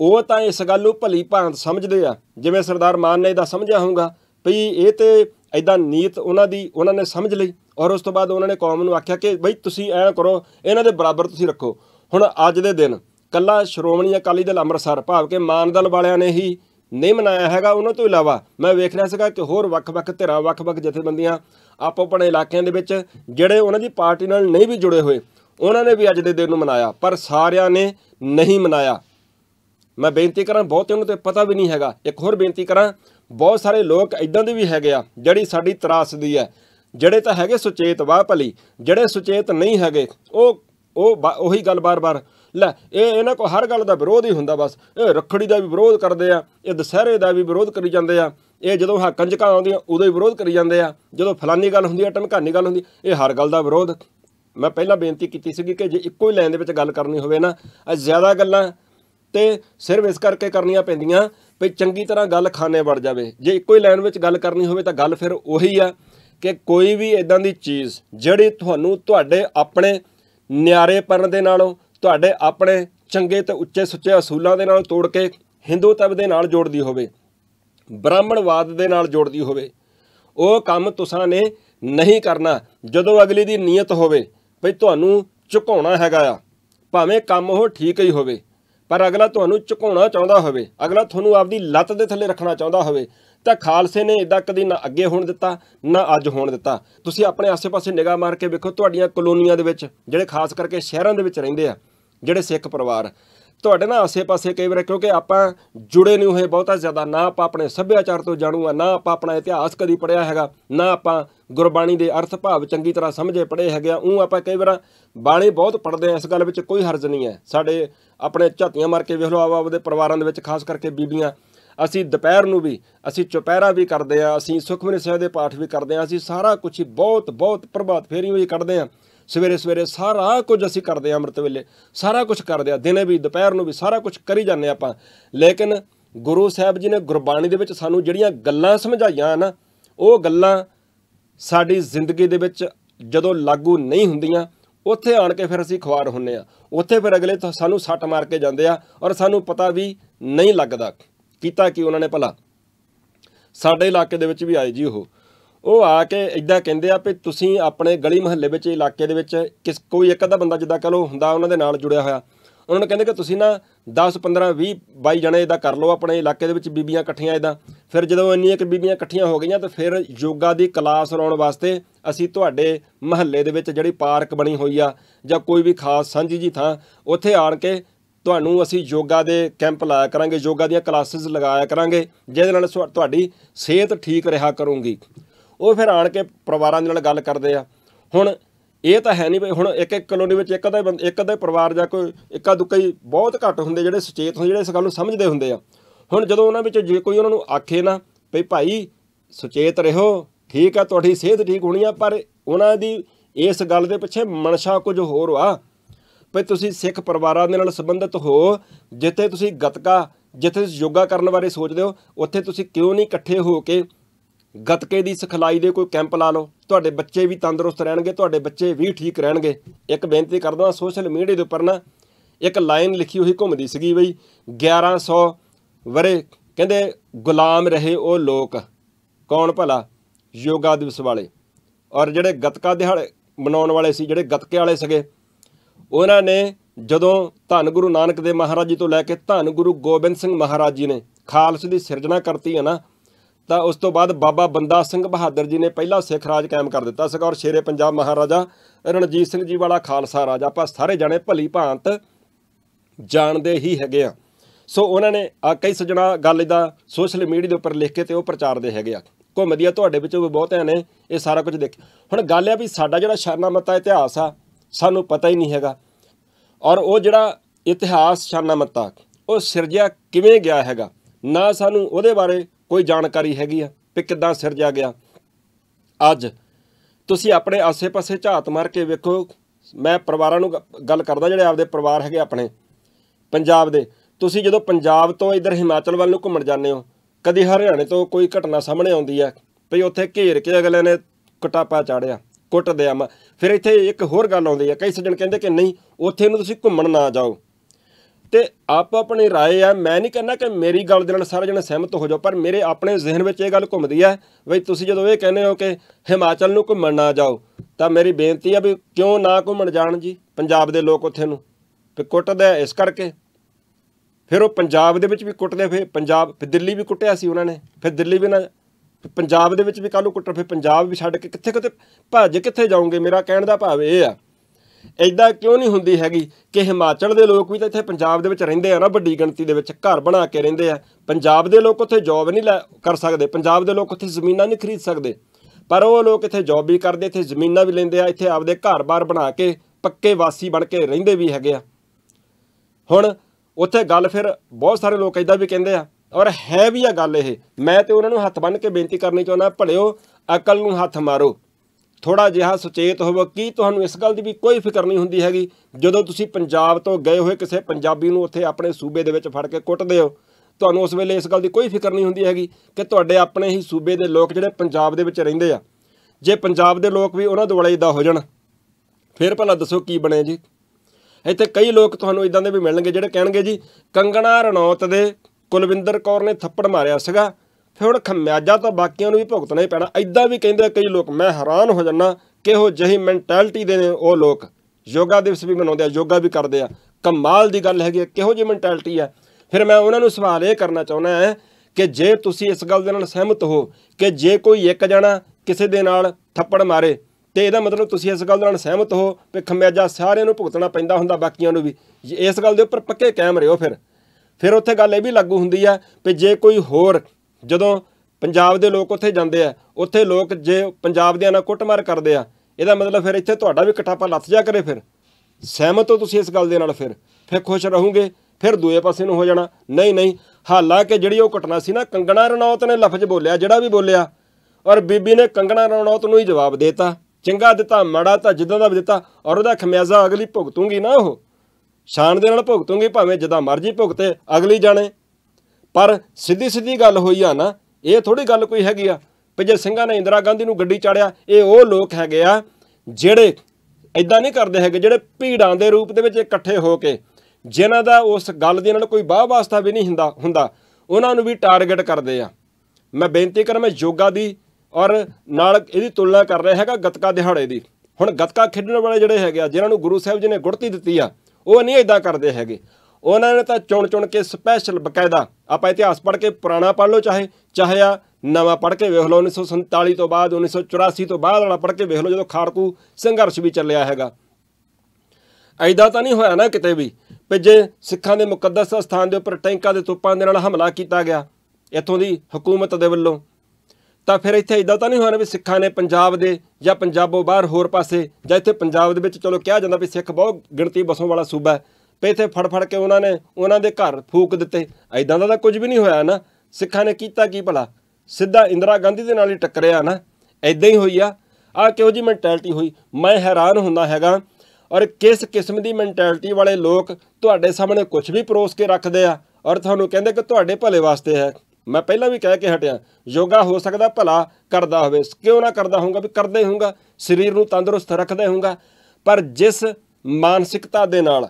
ਉਹ ਤਾਂ ਇਸ ਗੱਲ ਨੂੰ ਭਲੀ ਭਾਂਤ ਸਮਝਦੇ ਆ ਜਿਵੇਂ ਸਰਦਾਰ ਮਾਨ ਨੇ ਦਾ ਸਮਝਿਆ ਹੋਊਗਾ ਭਈ ਇਹ ਤੇ ਐਦਾਂ ਨੀਤ ਉਹਨਾਂ ਦੀ ਉਹਨਾਂ ਨੇ ਸਮਝ ਲਈ ਔਰ ਉਸ ਤੋਂ ਬਾਅਦ ਉਹਨਾਂ ਨੇ ਕੌਮ ਨੂੰ ਆਖਿਆ ਕਿ ਬਈ ਤੁਸੀਂ ਐਂ ਕਰੋ ਇਹਨਾਂ ਦੇ ਬਰਾਬਰ ਤੁਸੀਂ ਰੱਖੋ ਹੁਣ ਅੱਜ ਦੇ ਦਿਨ ਕੱਲਾ ਸ਼੍ਰੋਮਣੀ ਅਕਾਲੀ ਦਲ ਅੰਮ੍ਰਿਤਸਰ ਭਾਵ ਕਿ ਮਾਨਦਲ ਵਾਲਿਆਂ ਨੇ ਹੀ ਨਹੀਂ ਮਨਾਇਆ ਹੈਗਾ ਉਹਨਾਂ ਤੋਂ ਇਲਾਵਾ ਮੈਂ ਵੇਖ ਰਿਹਾ ਸੀਗਾ ਕਿ ਹੋਰ ਵੱਖ-ਵੱਖ ਧਿਰਾਂ ਵੱਖ-ਵੱਖ ਜਥੇਬੰਦੀਆਂ ਆਪੋ ਆਪਣੇ ਇਲਾਕਿਆਂ ਦੇ ਵਿੱਚ ਜਿਹੜੇ ਉਹਨਾਂ ਦੀ ਪਾਰਟੀ ਨਾਲ ਨਹੀਂ ਵੀ ਜੁੜੇ ਹੋਏ ਉਹਨਾਂ ਨੇ ਵੀ ਅੱਜ ਦੇ ਦਿਨ ਨੂੰ ਮਨਾਇਆ ਪਰ ਸਾਰਿਆਂ ਨੇ ਨਹੀਂ ਮਨਾਇਆ ਮੈਂ ਬੇਨਤੀ ਕਰਾਂ ਬਹੁਤਿਆਂ ਨੂੰ ਤੇ ਪਤਾ ਵੀ ਨਹੀਂ ਹੈਗਾ ਇੱਕ ਹੋਰ ਬੇਨਤੀ ਕਰਾਂ ਬਹੁਤ ਸਾਰੇ ਲੋਕ ਇਦਾਂ ਦੇ ਵੀ ਹੈਗੇ ਆ ਜਿਹੜੀ ਸਾਡੀ ਤਰਾਸਦੀ ਹੈ ਜਿਹੜੇ ਤਾਂ ਹੈਗੇ ਸੁਚੇਤ ਵਾਹ ਭਲੀ ਜਿਹੜੇ ਸੁਚੇਤ ਨਹੀਂ ਹੈਗੇ ਉਹ ਉਹ ਉਹੀ ਗੱਲ ਬਾਰ-ਬਾਰ ਲੈ ਇਹ ਇਹਨਾਂ ਕੋ ਹਰ ਗੱਲ ਦਾ ਵਿਰੋਧ ਹੀ ਹੁੰਦਾ ਬਸ ਇਹ ਰਖੜੀ ਦਾ ਵੀ ਵਿਰੋਧ ਕਰਦੇ ਆ ਇਹ ਦਸਹਿਰੇ ਦਾ ਵੀ ਵਿਰੋਧ ਕਰੀ ਜਾਂਦੇ ਆ ਇਹ ਜਦੋਂ ਹਾਂ ਕੰਜਕਾਂ ਆਉਂਦੀਆਂ ਉਦੋਂ ਹੀ ਵਿਰੋਧ ਕਰੀ ਜਾਂਦੇ ਆ ਜਦੋਂ ਫਲਾਨੀ ਗੱਲ ਹੁੰਦੀ ਆ ਟਮਕਾਨੀ ਗੱਲ ਹੁੰਦੀ ਇਹ ਹਰ ਗੱਲ ਦਾ ਵਿਰੋਧ ਮੈਂ ਪਹਿਲਾਂ ਬੇਨਤੀ ਕੀਤੀ ਸੀਗੀ ਕਿ ਜੇ ਇੱਕੋ ਹੀ ਲਾਈਨ ਦੇ ਵਿੱਚ ਗੱਲ ਕਰਨੀ ਹੋਵੇ ਨਾ ਜ਼ਿਆਦਾ ਗੱਲਾਂ ਤੇ ਸਿਰਫ ਇਸ ਕਰਕੇ ਕਰਨੀਆਂ ਪੈਂਦੀਆਂ ਵੀ ਚੰਗੀ ਤਰ੍ਹਾਂ ਗੱਲ ਖਾਨੇ ਵੜ ਜਾਵੇ ਜੇ ਇੱਕੋ ਹੀ ਲਾਈਨ ਵਿੱਚ ਗੱਲ ਕਰਨੀ ਹੋਵੇ ਤਾਂ ਗੱਲ ਫਿਰ ਉਹੀ ਆ ਕਿ ਕੋਈ ਵੀ ਇਦਾਂ ਦੀ ਚੀਜ਼ ਜਿਹੜੀ ਤੁਹਾਨੂੰ ਤੁਹਾਡੇ ਆਪਣੇ ਨਿਆਰੇਪਨ ਦੇ ਨਾਲੋਂ ਤੁਹਾਡੇ ਆਪਣੇ ਚੰਗੇ ਤੇ ਉੱਚੇ ਸੁੱਚੇ ਅਸੂਲਾਂ ਦੇ ਨਾਲ ਤੋੜ ਕੇ ਹਿੰਦੂਤਵ ਦੇ ਨਾਲ ਜੋੜਦੀ ਹੋਵੇ ਬ੍ਰਾਹਮਣਵਾਦ ਦੇ ਨਾਲ ਜੋੜਦੀ ਹੋਵੇ ਉਹ ਕੰਮ ਤੁਸਾਂ ਨੇ ਨਹੀਂ ਕਰਨਾ ਜਦੋਂ ਅਗਲੀ ਦੀ ਨੀਅਤ ਹੋਵੇ ਵੀ ਤੁਹਾਨੂੰ ਝੁਕਾਉਣਾ ਹੈਗਾ ਆ ਭਾਵੇਂ ਕੰਮ ਉਹ ਠੀਕ ਹੀ ਹੋਵੇ ਪਰ ਅਗਲਾ ਤੁਹਾਨੂੰ ਝੁਕਾਉਣਾ ਚਾਹੁੰਦਾ ਹੋਵੇ ਅਗਲਾ ਤੁਹਾਨੂੰ ਆਪਦੀ ਲੱਤ ਦੇ ਥੱਲੇ ਰੱਖਣਾ ਚਾਹੁੰਦਾ ਹੋਵੇ ਤਾਂ ਖਾਲਸੇ ਨੇ ਇਦਾਂ ਕਦੀ ਨਾ ਅੱਗੇ ਹੋਣ ਦਿੱਤਾ ਨਾ ਅੱਜ ਹੋਣ ਦਿੱਤਾ ਤੁਸੀਂ ਆਪਣੇ ਆਸ-ਪਾਸੇ ਨਿਗਾਹ ਮਾਰ ਕੇ ਵੇਖੋ ਤੁਹਾਡੀਆਂ ਕਲੋਨੀਆਂ ਦੇ ਵਿੱਚ ਜਿਹੜੇ ਖਾਸ ਕਰਕੇ ਸ਼ਹਿਰਾਂ ਦੇ ਵਿੱਚ ਰਹਿੰਦੇ ਆ ਜਿਹੜੇ ਸਿੱਖ ਪਰਿਵਾਰ ਤੁਹਾਡੇ ਨਾਲ ਆਸੇ-ਪਾਸੇ ਕਈ ਵਾਰ ਕਿਉਂਕਿ ਆਪਾਂ ਜੁੜੇ ਨਹੀਂ ਹੋਏ ਬਹੁਤਾ ਜ਼ਿਆਦਾ ਨਾ ਆਪਾਂ ਆਪਣੇ ਸੱਭਿਆਚਾਰ ਤੋਂ ਜਾਣੂ ਆ ਨਾ ਆਪਾਂ ਆਪਣਾ ਇਤਿਹਾਸ ਕਦੀ ਪੜਿਆ ਹੈਗਾ ਨਾ ਆਪਾਂ ਗੁਰਬਾਣੀ ਦੇ ਅਰਥ ਭਾਵ ਚੰਗੀ ਤਰ੍ਹਾਂ ਸਮਝੇ ਪੜੇ ਹੈਗੇ ਆ ਉਹ ਆਪਾਂ ਕਈ ਵਾਰ ਬਾਣੀ ਬਹੁਤ ਪੜਦੇ ਆ ਇਸ ਗੱਲ ਵਿੱਚ ਕੋਈ ਹਰਜ ਨਹੀਂ ਹੈ ਸਾਡੇ ਆਪਣੇ ਝਾਤੀਆਂ ਮਾਰ ਕੇ ਵੇਖ ਲਓ ਆਪ ਦੇ ਪਰਿਵਾਰਾਂ ਦੇ ਵਿੱਚ ਖਾਸ ਕਰਕੇ ਬੀਬੀਆਂ ਅਸੀਂ ਦੁਪਹਿਰ ਨੂੰ ਵੀ ਅਸੀਂ ਚੁਪਹਿਰਾ ਵੀ ਕਰਦੇ ਆ ਅਸੀਂ ਸੁਖਮਨੀ ਸਾਹਿਬ ਦੇ ਪਾਠ ਵੀ ਕਰਦੇ ਆ ਅਸੀਂ ਸਾਰਾ ਕੁਝ ਬਹੁਤ ਬਹੁਤ ਪ੍ਰਭਾਤ ਫੇਰੀ ਹੋਈ ਕੱਢਦੇ ਆ ਸਵੇਰੇ ਸਵੇਰੇ ਸਾਰਾ ਕੁਝ ਅਸੀਂ ਕਰਦੇ ਆ ਅੰਮ੍ਰਿਤ ਵੇਲੇ ਸਾਰਾ ਕੁਝ ਕਰਦੇ ਆ ਦਿਨੇ ਵੀ ਦੁਪਹਿਰ ਨੂੰ ਵੀ ਸਾਰਾ ਕੁਝ ਕਰੀ ਜਾਂਦੇ ਆਪਾਂ ਲੇਕਿਨ ਗੁਰੂ ਸਾਹਿਬ ਜੀ ਨੇ ਗੁਰਬਾਣੀ ਦੇ ਵਿੱਚ ਸਾਨੂੰ ਜਿਹੜੀਆਂ ਗੱਲਾਂ ਸਮਝਾਈਆਂ ਨਾ ਉਹ ਗੱਲਾਂ ਸਾਡੀ ਜ਼ਿੰਦਗੀ ਦੇ ਵਿੱਚ ਜਦੋਂ ਲਾਗੂ ਨਹੀਂ ਹੁੰਦੀਆਂ ਉੱਥੇ ਆਣ ਕੇ ਫਿਰ ਅਸੀਂ ਖੁਆਰ ਹੁੰਨੇ ਆ ਉੱਥੇ ਫਿਰ ਅਗਲੇ ਸਾਨੂੰ ਸੱਟ ਮਾਰ ਕੇ ਜਾਂਦੇ ਆ ਔਰ ਸਾਨੂੰ ਪਤਾ ਵੀ ਨਹੀਂ ਲੱਗਦਾ ਕੀਤਾ ਕੀ ਉਹਨਾਂ ਨੇ ਭਲਾ ਸਾਡੇ ਇਲਾਕੇ ਦੇ ਵਿੱਚ ਵੀ ਆਏ ਜੀ ਉਹ ਉਹ ਆ ਕੇ ਇਦਾਂ ਕਹਿੰਦੇ ਆ ਵੀ ਤੁਸੀਂ ਆਪਣੇ ਗਲੀ ਮੁਹੱਲੇ ਵਿੱਚ ਇਲਾਕੇ ਦੇ ਵਿੱਚ ਕਿਸ ਕੋਈ ਇੱਕ ਅੱਧਾ ਬੰਦਾ ਜਿੱਦਾਂ ਕਹ ਲੋ ਹੁੰਦਾ ਉਹਨਾਂ ਦੇ ਨਾਲ ਜੁੜਿਆ ਹੋਇਆ ਉਹਨਾਂ ਨੂੰ ਕਹਿੰਦੇ ਕਿ ਤੁਸੀਂ ਨਾ 10 15 20 22 ਜਣੇ ਇਦਾਂ ਕਰ ਲਓ ਆਪਣੇ ਇਲਾਕੇ ਦੇ ਵਿੱਚ ਬੀਬੀਆਂ ਇਕੱਠੀਆਂ ਇਦਾਂ ਫਿਰ ਜਦੋਂ ਇੰਨੀਆਂ ਕਿ ਬੀਬੀਆਂ ਇਕੱਠੀਆਂ ਹੋ ਗਈਆਂ ਤਾਂ ਫਿਰ ਯੋਗਾ ਦੀ ਕਲਾਸ ਲਾਉਣ ਵਾਸਤੇ ਅਸੀਂ ਤੁਹਾਡੇ ਮਹੱਲੇ ਦੇ ਵਿੱਚ ਜਿਹੜੀ ਪਾਰਕ ਬਣੀ ਹੋਈ ਆ ਜਾਂ ਕੋਈ ਵੀ ਖਾਸ ਸਾਂਝੀ ਜੀ ਥਾਂ ਉੱਥੇ ਆਣ ਕੇ ਤੁਹਾਨੂੰ ਅਸੀਂ ਯੋਗਾ ਦੇ ਕੈਂਪ ਲਾਇਆ ਕਰਾਂਗੇ ਯੋਗਾ ਦੀਆਂ ਕਲਾਸਿਸ ਲਗਾਇਆ ਕਰਾਂਗੇ ਜਿਹਦੇ ਨਾਲ ਤੁਹਾਡੀ ਸਿਹਤ ਠੀਕ ਰਿਹਾ ਕਰੂਗੀ ਉਹ ਫਿਰ ਆਣ ਕੇ ਪਰਿਵਾਰਾਂ ਦੇ ਨਾਲ ਗੱਲ ਕਰਦੇ ਆ ਹੁਣ ਇਹ ਤਾਂ ਹੈ ਨਹੀਂ ਬਈ ਹੁਣ ਇੱਕ ਇੱਕ ਕਲੋਨੀ ਵਿੱਚ ਇੱਕ ਅੱਧਾ ਇੱਕ ਅੱਧਾ ਪਰਿਵਾਰ ਜਾਂ ਕੋਈ ਇੱਕਾ ਦੁੱਕਾ ਹੀ ਬਹੁਤ ਘੱਟ ਹੁੰਦੇ ਜਿਹੜੇ ਸੁਚੇਤ ਹੁੰਦੇ ਜਿਹੜੇ ਇਸ ਗੱਲ ਨੂੰ ਸਮਝਦੇ ਹੁੰਦੇ ਆ ਹੁਣ ਜਦੋਂ ਉਹਨਾਂ ਵਿੱਚ ਜੇ ਕੋਈ ਉਹਨਾਂ ਨੂੰ ਆਖੇ ਨਾ ਵੀ ਭਾਈ ਸੁਚੇਤ ਰਹੋ ਠੀਕ ਆ ਤੁਹਾਡੀ ਸਿਹਤ ਠੀਕ ਹੋਣੀ ਆ ਪਰ ਉਹਨਾਂ ਦੀ ਇਸ ਗੱਲ ਦੇ ਪਿੱਛੇ ਮਨਸ਼ਾ ਕੁਝ ਹੋਰ ਆ ਵੀ ਤੁਸੀਂ ਸਿੱਖ ਪਰਿਵਾਰਾਂ ਦੇ ਨਾਲ ਸੰਬੰਧਿਤ ਹੋ ਜਿੱਥੇ ਤੁਸੀਂ ਗਤਕਾ ਜਿੱਥੇ ਯੋਗਾ ਕਰਨ ਬਾਰੇ ਸੋਚਦੇ ਹੋ ਉੱਥੇ ਤੁਸੀਂ ਕਿਉਂ ਨਹੀਂ ਇਕੱਠੇ ਹੋ ਕੇ ਗਤਕੇ ਦੀ ਸਿਖਲਾਈ ਦੇ ਕੋਈ ਕੈਂਪ ਲਾ ਲਓ ਤੁਹਾਡੇ ਬੱਚੇ ਵੀ ਤੰਦਰੁਸਤ ਰਹਿਣਗੇ ਤੁਹਾਡੇ ਬੱਚੇ ਵੀ ਠੀਕ ਰਹਿਣਗੇ ਇੱਕ ਬੇਨਤੀ ਕਰਦਾ ਹਾਂ ਸੋਸ਼ਲ ਮੀਡੀਆ ਦੇ ਉੱਪਰ ਨਾ ਇੱਕ ਲਾਈਨ ਲਿਖੀ ਹੋਈ ਘੁੰਮਦੀ ਸੀਗੀ ਬਈ 1100 ਵਰੇ ਕਹਿੰਦੇ ਗੁਲਾਮ ਰਹੇ ਉਹ ਲੋਕ ਕੌਣ ਭਲਾ ਯੋਗਾ ਦਿਵਸ ਵਾਲੇ ਔਰ ਜਿਹੜੇ ਗਤਕਾ ਦਿਹਾੜੇ ਮਨਾਉਣ ਵਾਲੇ ਸੀ ਜਿਹੜੇ ਗਤਕੇ ਵਾਲੇ ਸੀਗੇ ਉਹਨਾਂ ਨੇ ਜਦੋਂ ਧੰਨ ਗੁਰੂ ਨਾਨਕ ਦੇ ਮਹਾਰਾਜ ਜੀ ਤੋਂ ਲੈ ਕੇ ਧੰਨ ਗੁਰੂ ਗੋਬਿੰਦ ਸਿੰਘ ਮਹਾਰਾਜ ਜੀ ਨੇ ਖਾਲਸੇ ਦੀ ਸਿਰਜਣਾ ਕਰਤੀ ਹੈ ਨਾ ਤਾਂ ਉਸ ਤੋਂ ਬਾਅਦ ਬਾਬਾ ਬੰਦਾ ਸਿੰਘ ਬਹਾਦਰ ਜੀ ਨੇ ਪਹਿਲਾ ਸਿੱਖ ਰਾਜ ਕਾਇਮ ਕਰ ਦਿੱਤਾ ਸੀਗਾ ਔਰ ਸ਼ੇਰੇ ਪੰਜਾਬ ਮਹਾਰਾਜਾ ਰਣਜੀਤ ਸਿੰਘ ਜੀ ਵਾਲਾ ਖਾਲਸਾ ਰਾਜ ਆਪਾਂ ਸਾਰੇ ਜਾਣੇ ਭਲੀ ਭਾਂਤ ਜਾਣਦੇ ਹੀ ਹੈਗੇ ਆ ਸੋ ਉਹਨਾਂ ਨੇ ਆ ਕਈ ਸਜਣਾ ਗੱਲ ਇਹਦਾ ਸੋਸ਼ਲ ਮੀਡੀਆ ਦੇ ਉੱਪਰ ਲਿਖ ਕੇ ਤੇ ਉਹ ਪ੍ਰਚਾਰ ਦੇ ਹੈਗੇ ਆ ਘੁੰਮਦੀ ਆ ਤੁਹਾਡੇ ਵਿੱਚੋਂ ਵੀ ਬਹੁਤਿਆਂ ਨੇ ਇਹ ਸਾਰਾ ਕੁਝ ਦੇਖ ਹੁਣ ਗੱਲ ਆ ਵੀ ਸਾਡਾ ਜਿਹੜਾ ਸ਼ਰਨਾਮਤਾ ਇਤਿਹਾਸ ਆ ਸਾਨੂੰ ਪਤਾ ਹੀ ਨਹੀਂ ਹੈਗਾ ਔਰ ਉਹ ਜਿਹੜਾ ਇਤਿਹਾਸ ਸ਼ਰਨਾਮਤਾ ਉਹ ਸਿਰਜਿਆ ਕਿਵੇਂ ਗਿਆ ਹੈਗਾ ਨਾ ਸਾਨੂੰ ਉਹਦੇ ਬਾਰੇ ਕੋਈ ਜਾਣਕਾਰੀ ਹੈਗੀ ਆ ਵੀ ਕਿੱਦਾਂ ਸਿਰਜਿਆ ਗਿਆ ਅੱਜ ਤੁਸੀਂ ਆਪਣੇ ਆਸੇ-ਪਾਸੇ ਝਾਤ ਮਾਰ ਕੇ ਵੇਖੋ ਮੈਂ ਪਰਿਵਾਰਾਂ ਨੂੰ ਗੱਲ ਕਰਦਾ ਜਿਹੜੇ ਆਪਦੇ ਪਰਿਵਾਰ ਹੈਗੇ ਆਪਣੇ ਪੰਜਾਬ ਦੇ ਤੁਸੀਂ ਜਦੋਂ ਪੰਜਾਬ ਤੋਂ ਇਧਰ ਹਿਮਾਚਲ ਵੱਲ ਨੂੰ ਘੁੰਮਣ ਜਾਂਦੇ ਹੋ ਕਦੀ ਹਰਿਆਣੇ ਤੋਂ ਕੋਈ ਘਟਨਾ ਸਾਹਮਣੇ ਆਉਂਦੀ ਹੈ ਭਈ ਉੱਥੇ ਘੇਰ ਕੇ ਅਗਲੇ ਨੇ ਕਟਾਪਾ ਚਾੜਿਆ ਕੁੱਟਦੇ ਆ ਫਿਰ ਇੱਥੇ ਇੱਕ ਹੋਰ ਗੱਲ ਆਉਂਦੀ ਹੈ ਕਈ ਸੱਜਣ ਕਹਿੰਦੇ ਕਿ ਨਹੀਂ ਉੱਥੇ ਨੂੰ ਤੁਸੀਂ ਘੁੰਮਣ ਨਾ ਜਾਓ ਤੇ ਆਪ ਆਪਣੀ رائے ਆ ਮੈਂ ਨਹੀਂ ਕਹਿੰਦਾ ਕਿ ਮੇਰੀ ਗੱਲ ਦੇ ਨਾਲ ਸਾਰੇ ਜਣੇ ਸਹਿਮਤ ਹੋ ਜਾਓ ਪਰ ਮੇਰੇ ਆਪਣੇ ਜ਼ਿਹਨ ਵਿੱਚ ਇਹ ਗੱਲ ਘੁੰਮਦੀ ਆ ਵੀ ਤੁਸੀਂ ਜਦੋਂ ਇਹ ਕਹਿੰਦੇ ਹੋ ਕਿ ਹਿਮਾਚਲ ਨੂੰ ਘੁੰਮਣ ਨਾ ਜਾਓ ਤਾਂ ਮੇਰੀ ਬੇਨਤੀ ਆ ਵੀ ਕਿਉਂ ਨਾ ਘੁੰਮਣ ਜਾਣ ਜੀ ਪੰਜਾਬ ਦੇ ਲੋਕ ਉੱਥੇ ਨੂੰ ਤੇ ਕੁੱਟਦੇ ਇਸ ਕਰਕੇ ਫਿਰ ਉਹ ਪੰਜਾਬ ਦੇ ਵਿੱਚ ਵੀ ਕੁੱਟਦੇ ਫਿਰ ਪੰਜਾਬ ਫਿਰ ਦਿੱਲੀ ਵੀ ਕੁੱਟਿਆ ਸੀ ਉਹਨਾਂ ਨੇ ਫਿਰ ਦਿੱਲੀ ਵੀ ਨਾ ਪੰਜਾਬ ਦੇ ਵਿੱਚ ਵੀ ਕੱਲ ਨੂੰ ਕੁੱਟਰ ਫਿਰ ਪੰਜਾਬ ਵੀ ਛੱਡ ਕੇ ਕਿੱਥੇ ਕਿਤੇ ਭੱਜ ਕਿੱਥੇ ਜਾਓਗੇ ਮੇਰਾ ਕਹਿਣ ਦਾ ਭਾਵ ਇਹ ਆ ਐਦਾਂ ਕਿਉਂ ਨਹੀਂ ਹੁੰਦੀ ਹੈਗੀ ਕਿ ਹਿਮਾਚਲ ਦੇ ਲੋਕ ਵੀ ਤਾਂ ਇੱਥੇ ਪੰਜਾਬ ਦੇ ਵਿੱਚ ਰਹਿੰਦੇ ਆ ਨਾ ਵੱਡੀ ਗਿਣਤੀ ਦੇ ਵਿੱਚ ਘਰ ਬਣਾ ਕੇ ਰਹਿੰਦੇ ਆ ਪੰਜਾਬ ਦੇ ਲੋਕ ਉੱਥੇ ਜੌਬ ਨਹੀਂ ਕਰ ਸਕਦੇ ਪੰਜਾਬ ਦੇ ਲੋਕ ਉੱਥੇ ਜ਼ਮੀਨਾਂ ਨਹੀਂ ਖਰੀਦ ਸਕਦੇ ਪਰ ਉਹ ਲੋਕ ਇੱਥੇ ਜੌਬ ਵੀ ਕਰਦੇ ਇੱਥੇ ਜ਼ਮੀਨਾਂ ਵੀ ਲੈਂਦੇ ਆ ਇੱਥੇ ਆਪਦੇ ਘਰ-ਬਾਰ ਬਣਾ ਕੇ ਪੱਕੇ ਵਾਸੀ ਬਣ ਕੇ ਰਹਿੰਦੇ ਵੀ ਹੈਗੇ ਆ ਹੁਣ ਉੱਥੇ ਗੱਲ ਫਿਰ ਬਹੁਤ ਸਾਰੇ ਲੋਕ ਐਦਾਂ ਵੀ ਕਹਿੰਦੇ ਆ ਔਰ ਹੈ ਵੀ ਆ ਗੱਲ ਇਹ ਮੈਂ ਤੇ ਉਹਨਾਂ ਨੂੰ ਹੱਥ ਬੰਨ ਕੇ ਬੇਨਤੀ ਕਰਨੀ ਚਾਹੁੰਦਾ ਭਲਿਓ ਅਕਲ ਨੂੰ ਹੱਥ ਮਾਰੋ ਥੋੜਾ ਜਿਹਾ ਸੁਚੇਤ ਹੋਵੋ ਕਿ ਤੁਹਾਨੂੰ ਇਸ ਗੱਲ ਦੀ ਵੀ ਕੋਈ ਫਿਕਰ ਨਹੀਂ ਹੁੰਦੀ ਹੈਗੀ ਜਦੋਂ ਤੁਸੀਂ ਪੰਜਾਬ ਤੋਂ ਗਏ ਹੋਏ ਕਿਸੇ ਪੰਜਾਬੀ ਨੂੰ ਉੱਥੇ ਆਪਣੇ ਸੂਬੇ ਦੇ ਵਿੱਚ ਫੜ ਕੇ ਕੁੱਟਦੇ ਹੋ ਤੁਹਾਨੂੰ ਉਸ ਵੇਲੇ ਇਸ ਗੱਲ ਦੀ ਕੋਈ ਫਿਕਰ ਨਹੀਂ ਹੁੰਦੀ ਹੈਗੀ ਕਿ ਤੁਹਾਡੇ ਆਪਣੇ ਹੀ ਸੂਬੇ ਦੇ ਲੋਕ ਜਿਹੜੇ ਪੰਜਾਬ ਦੇ ਵਿੱਚ ਰਹਿੰਦੇ ਆ ਜੇ ਪੰਜਾਬ ਦੇ ਲੋਕ ਵੀ ਉਹਨਾਂ ਦੁਆਲੇ ਇਦਾਂ ਹੋ ਜਾਣ ਫਿਰ ਭਲਾ ਦੱਸੋ ਕੀ ਬਣੇ ਜੀ ਇੱਥੇ ਕਈ ਲੋਕ ਤੁਹਾਨੂੰ ਇਦਾਂ ਦੇ ਵੀ ਮਿਲਣਗੇ ਜਿਹੜੇ ਕਹਿਣਗੇ ਜੀ ਕੰਗਣਾ ਰਣੌਤ ਦੇ ਕੁਲਵਿੰਦਰ ਕੌਰ ਨੇ ਥੱਪੜ ਮਾਰਿਆ ਸੀਗਾ ਫਿਰ ਹੁਣ ਖਮਿਆਜਾ ਤਾਂ ਬਾਕੀਆਂ ਨੂੰ ਵੀ ਭੁਗਤਣਾ ਹੀ ਪੈਣਾ ਐਦਾਂ ਵੀ ਕਹਿੰਦੇ ਕਈ ਲੋਕ ਮੈਂ ਹੈਰਾਨ ਹੋ ਕਿ ਕਿਹੋ ਜਹੀ ਮੈਂਟੈਲਿਟੀ ਦੇ ਨੇ ਉਹ ਲੋਕ ਯੋਗਾ ਦਿਵਸ ਵੀ ਮਨਾਉਂਦੇ ਆ ਯੋਗਾ ਵੀ ਕਰਦੇ ਆ ਕਮਾਲ ਦੀ ਗੱਲ ਹੈਗੀ ਕਿਹੋ ਜਿਹੀ ਮੈਂਟੈਲਿਟੀ ਆ ਫਿਰ ਮੈਂ ਉਹਨਾਂ ਨੂੰ ਸਵਾਲ ਇਹ ਕਰਨਾ ਚਾਹੁੰਦਾ ਹਾਂ ਕਿ ਜੇ ਤੁਸੀਂ ਇਸ ਗੱਲ ਦੇ ਨਾਲ ਸਹਿਮਤ ਹੋ ਕਿ ਜੇ ਕੋਈ ਇੱਕ ਜਣਾ ਕਿਸੇ ਦੇ ਨਾਲ ਥੱਪੜ ਮਾਰੇ ਤੇ ਇਹਦਾ ਮਤਲਬ ਤੁਸੀਂ ਇਸ ਗੱਲ ਦੇ ਨਾਲ ਸਹਿਮਤ ਹੋ ਕਿ ਖਮਿਆਜਾ ਸਾਰਿਆਂ ਨੂੰ ਭੁਗਤਣਾ ਪੈਂਦਾ ਹੁੰਦਾ ਬਾਕੀਆਂ ਨੂੰ ਵੀ ਇਸ ਗੱਲ ਦੇ ਉੱਪਰ ਪੱਕੇ ਕਾਇਮ ਰਹੋ ਫਿਰ ਫਿਰ ਉੱਥੇ ਗੱਲ ਇਹ ਵੀ ਲਾਗੂ ਹੁੰਦੀ ਆ ਕਿ ਜੇ ਕੋਈ ਹੋਰ ਜਦੋਂ ਪੰਜਾਬ ਦੇ ਲੋਕ ਉੱਥੇ ਜਾਂਦੇ ਆ ਉੱਥੇ ਲੋਕ ਜੇ ਪੰਜਾਬ ਦੇ ਨਾਲ ਕੁੱਟਮਾਰ ਕਰਦੇ ਆ ਇਹਦਾ ਮਤਲਬ ਫਿਰ ਇੱਥੇ ਤੁਹਾਡਾ ਵੀ ਇਕੱਠਾਪਾ ਲੱਥ ਜਾ ਕਰੇ ਫਿਰ ਸਹਿਮਤ ਹੋ ਤੁਸੀਂ ਇਸ ਗੱਲ ਦੇ ਨਾਲ ਫਿਰ ਫਿਰ ਖੁਸ਼ ਰਹੋਗੇ ਫਿਰ ਦੂਏ ਪਾਸੇ ਨੂੰ ਹੋ ਜਾਣਾ ਨਹੀਂ ਨਹੀਂ ਹਾਲਾਂਕਿ ਜਿਹੜੀ ਉਹ ਘਟਨਾ ਸੀ ਨਾ ਕੰਗਣਾ ਰਣੌਤ ਨੇ ਲਫ਼ਜ਼ ਬੋਲਿਆ ਜਿਹੜਾ ਵੀ ਬੋਲਿਆ ਔਰ ਬੀਬੀ ਨੇ ਕੰਗਣਾ ਰਣੌਤ ਨੂੰ ਹੀ ਜਵਾਬ ਦੇਤਾ ਚੰਗਾ ਦਿੱਤਾ ਮਾੜਾ ਤਾਂ ਜਿੱਦਾਂ ਦਾ ਵੀ ਦਿੱਤਾ ਔਰ ਉਹਦਾ ਖਮਿਆਜ਼ਾ ਅਗਲੀ ਭੁਗਤੂਗੀ ਨਾ ਉਹ ਸ਼ਾਨ ਦੇ ਨਾਲ ਭੁਗਤੂਗੀ ਭਾਵੇਂ ਜਿੱਦਾਂ ਮਰਜ਼ੀ ਭੁਗਤੇ ਅਗਲੀ ਜਾਣੇ ਪਰ ਸਿੱਧੀ ਸਿੱਧੀ ਗੱਲ ਹੋਈ ਆ ਨਾ ਇਹ ਥੋੜੀ ਗੱਲ ਕੋਈ ਹੈਗੀ ਆ ਕਿ ਜੇ ਸਿੰਘਾਂ ਨੇ ਇੰਦਰਾ ਗਾਂਧੀ ਨੂੰ ਗੱਡੀ ਚਾੜਿਆ ਇਹ ਉਹ ਲੋਕ ਹੈਗੇ ਆ ਜਿਹੜੇ ਇਦਾਂ ਨਹੀਂ ਕਰਦੇ ਹੈਗੇ ਜਿਹੜੇ ਭੀੜਾਂ ਦੇ ਰੂਪ ਦੇ ਵਿੱਚ ਇਕੱਠੇ ਹੋ ਕੇ ਜਿਨ੍ਹਾਂ ਦਾ ਉਸ ਗੱਲ ਦੇ ਨਾਲ ਕੋਈ ਬਾਹ ਵਾਸਤਾ ਵੀ ਨਹੀਂ ਹੁੰਦਾ ਹੁੰਦਾ ਉਹਨਾਂ ਨੂੰ ਵੀ ਟਾਰਗੇਟ ਕਰਦੇ ਆ ਮੈਂ ਬੇਨਤੀ ਕਰਾਂ ਮੈਂ ਯੋਗਾ ਦੀ ਔਰ ਨਾਲ ਇਹਦੀ ਤੁਲਨਾ ਕਰ ਰਿਹਾ ਹੈਗਾ ਗਤਕਾ ਦਿਹਾੜੇ ਦੀ ਹੁਣ ਗਤਕਾ ਖੇਡਣ ਵਾਲੇ ਜਿਹੜੇ ਹੈਗੇ ਆ ਜਿਨ੍ਹਾਂ ਨੂੰ ਗੁਰੂ ਸਾਹਿਬ ਜੀ ਨੇ ਗੁੜਤੀ ਦਿੱਤੀ ਆ ਉਹ ਨਹੀਂ ਇਦਾਂ ਕਰਦੇ ਹੈਗੇ ਉਹਨਾਂ ਨੇ ਤਾਂ ਚੁਣ ਚੁਣ ਕੇ ਸਪੈਸ਼ਲ ਬਕਾਇਦਾ ਆਪਾਂ ਇਤਿਹਾਸ ਪੜ੍ਹ ਕੇ ਪੁਰਾਣਾ ਪੜ੍ਹ ਲਓ ਚਾਹੇ ਚਾਹੇ ਆ ਨਵਾਂ ਪੜ੍ਹ ਕੇ ਵੇਖ ਲਓ 1947 ਤੋਂ ਬਾਅਦ 1984 ਤੋਂ ਬਾਅਦ ਵਾਲਾ ਪੜ੍ਹ ਕੇ ਵੇਖ ਲਓ ਜਦੋਂ ਖਾੜਕੂ ਸੰਘਰਸ਼ ਵੀ ਚੱਲਿਆ ਹੈਗਾ ਐਦਾ ਤਾਂ ਨਹੀਂ ਹੋਇਆ ਨਾ ਕਿਤੇ ਵੀ ਵੀ ਜੇ ਸਿੱਖਾਂ ਦੇ ਮੁਕੱਦਸ ਸਥਾਨ ਦੇ ਉੱਪਰ ਟੈਂਕਾਂ ਦੇ ਤੋਪਾਂ ਦੇ ਨਾਲ ਹਮਲਾ ਕੀਤਾ ਗਿਆ ਇੱਥੋਂ ਦੀ ਹਕੂਮਤ ਦੇ ਵੱਲੋਂ ਤਾਂ ਫਿਰ ਇੱਥੇ ਐਦਾ ਤਾਂ ਨਹੀਂ ਹੋਣਾ ਵੀ ਸਿੱਖਾਂ ਨੇ ਪੰਜਾਬ ਦੇ ਜਾਂ ਪੰਜਾਬੋਂ ਬਾਹਰ ਹੋਰ ਪਾਸੇ ਜਾਂ ਇੱਥੇ ਪੰਜਾਬ ਦੇ ਵਿੱਚ ਚਲੋ ਕਿਹਾ ਜਾਂਦਾ ਵੀ ਸਿੱਖ ਬਹੁਤ ਗਿਣਤੀ ਬਸੋਂ ਵਾਲਾ ਸੂਬਾ ਹੈ ਪੇਥੇ ਫੜ ਫੜ ਕੇ ਉਹਨਾਂ ਨੇ ਉਹਨਾਂ ਦੇ ਘਰ ਫੂਕ ਦਿੱਤੇ ਐਦਾਂ ਦਾ ਤਾਂ ਕੁਝ ਵੀ ਨਹੀਂ ਹੋਇਆ ਨਾ ਸਿੱਖਾਂ ਨੇ ਕੀਤਾ ਕੀ ਭਲਾ ਸਿੱਧਾ ਇੰਦਰਾ ਗਾਂਧੀ ਦੇ ਨਾਲ ਹੀ ਟੱਕਰਿਆ ਨਾ ਐਦਾਂ ਹੀ ਹੋਈ ਆ ਆ ਕਿਉਂ ਜੀ ਮੈਂਟੈਲਿਟੀ ਹੋਈ ਮੈਂ ਹੈਰਾਨ ਹੁੰਦਾ ਹੈਗਾ ਔਰ ਕਿਸ ਕਿਸਮ ਦੀ ਮੈਂਟੈਲਿਟੀ ਵਾਲੇ ਲੋਕ ਤੁਹਾਡੇ ਸਾਹਮਣੇ ਕੁਝ ਵੀ ਪਰੋਸ ਕੇ ਰੱਖਦੇ ਆ ਔਰ ਤੁਹਾਨੂੰ ਕਹਿੰਦੇ ਕਿ ਤੁਹਾਡੇ ਭਲੇ ਵਾਸਤੇ ਹੈ ਮੈਂ ਪਹਿਲਾਂ ਵੀ ਕਹਿ ਕੇ ਹਟਿਆ ਯੋਗਾ ਹੋ ਸਕਦਾ ਭਲਾ ਕਰਦਾ ਹੋਵੇ ਕਿਉਂ ਨਾ ਕਰਦਾ ਹੋਊਗਾ ਵੀ ਕਰਦਾ ਹੀ ਹੋਊਗਾ ਸਰੀਰ ਨੂੰ ਤੰਦਰੁਸਤ ਰੱਖਦਾ ਹੋਊਗਾ ਪਰ ਜਿਸ ਮਾਨਸਿਕਤਾ ਦੇ ਨਾਲ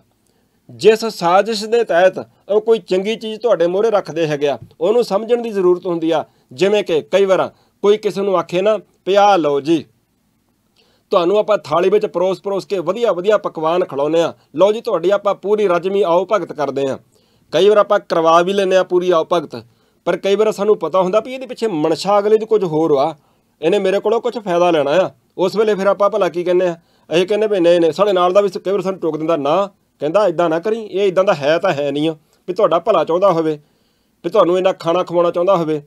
ਜਿਸ ਸਾਜ਼ਿਸ਼ ਦੇ ਤਹਿਤ ਉਹ ਕੋਈ ਚੰਗੀ ਚੀਜ਼ ਤੁਹਾਡੇ ਮੋਹਰੇ ਰੱਖਦੇ ਹੈਗੇ ਆ ਉਹਨੂੰ ਸਮਝਣ ਦੀ ਜ਼ਰੂਰਤ ਹੁੰਦੀ ਆ ਜਿਵੇਂ ਕਿ ਕਈ ਵਾਰ ਕੋਈ ਕਿਸੇ ਨੂੰ ਆਖੇ ਨਾ ਪਿਆ ਲਓ ਜੀ ਤੁਹਾਨੂੰ ਆਪਾਂ ਥਾਲੀ ਵਿੱਚ ਪਰੋਸ-ਪਰੋਸ ਕੇ ਵਧੀਆ ਵਧੀਆ ਪਕਵਾਨ ਖਿਲਾਉਨੇ ਆ ਲਓ ਜੀ ਤੁਹਾਡੀ ਆਪਾਂ ਪੂਰੀ ਰਜਮੀ ਆਉ ਭਗਤ ਕਰਦੇ ਆ ਕਈ ਵਾਰ ਆਪਾਂ ਕਰਵਾ ਵੀ ਲੈਨੇ ਆ ਪੂਰੀ ਆਉ ਭਗਤ ਪਰ ਕਈ ਵਾਰ ਸਾਨੂੰ ਪਤਾ ਹੁੰਦਾ ਵੀ ਇਹਦੇ ਪਿੱਛੇ ਮਨਸ਼ਾ ਅਗਲੇ ਦੀ ਕੁਝ ਹੋਰ ਆ ਇਹਨੇ ਮੇਰੇ ਕੋਲੋਂ ਕੁਝ ਫਾਇਦਾ ਲੈਣਾ ਆ ਉਸ ਵੇਲੇ ਫਿਰ ਆਪਾਂ ਭਲਾ ਕੀ ਕਹਿੰਨੇ ਆ ਇਹ ਕਹਿੰਨੇ ਵੀ ਨਹੀਂ ਨਹੀਂ ਸਾਡੇ ਨਾਲ ਦਾ ਵੀ ਕਈ ਵਾਰ ਸਾਨੂੰ ਟੋਕ ਦਿੰਦਾ ਨਾ ਕਹਿੰਦਾ ਇਦਾਂ ਨਾ ਕਰੀ ਇਹ ਇਦਾਂ ਦਾ ਹੈ ਤਾਂ ਹੈ ਨਹੀਂ ਆ ਵੀ ਤੁਹਾਡਾ ਭਲਾ ਚਾਹੁੰਦਾ ਹੋਵੇ ਵੀ ਤੁਹਾਨੂੰ ਇਹਨਾਂ ਖਾਣਾ ਖਵਾਉਣਾ ਚਾਹੁੰਦਾ ਹੋਵੇ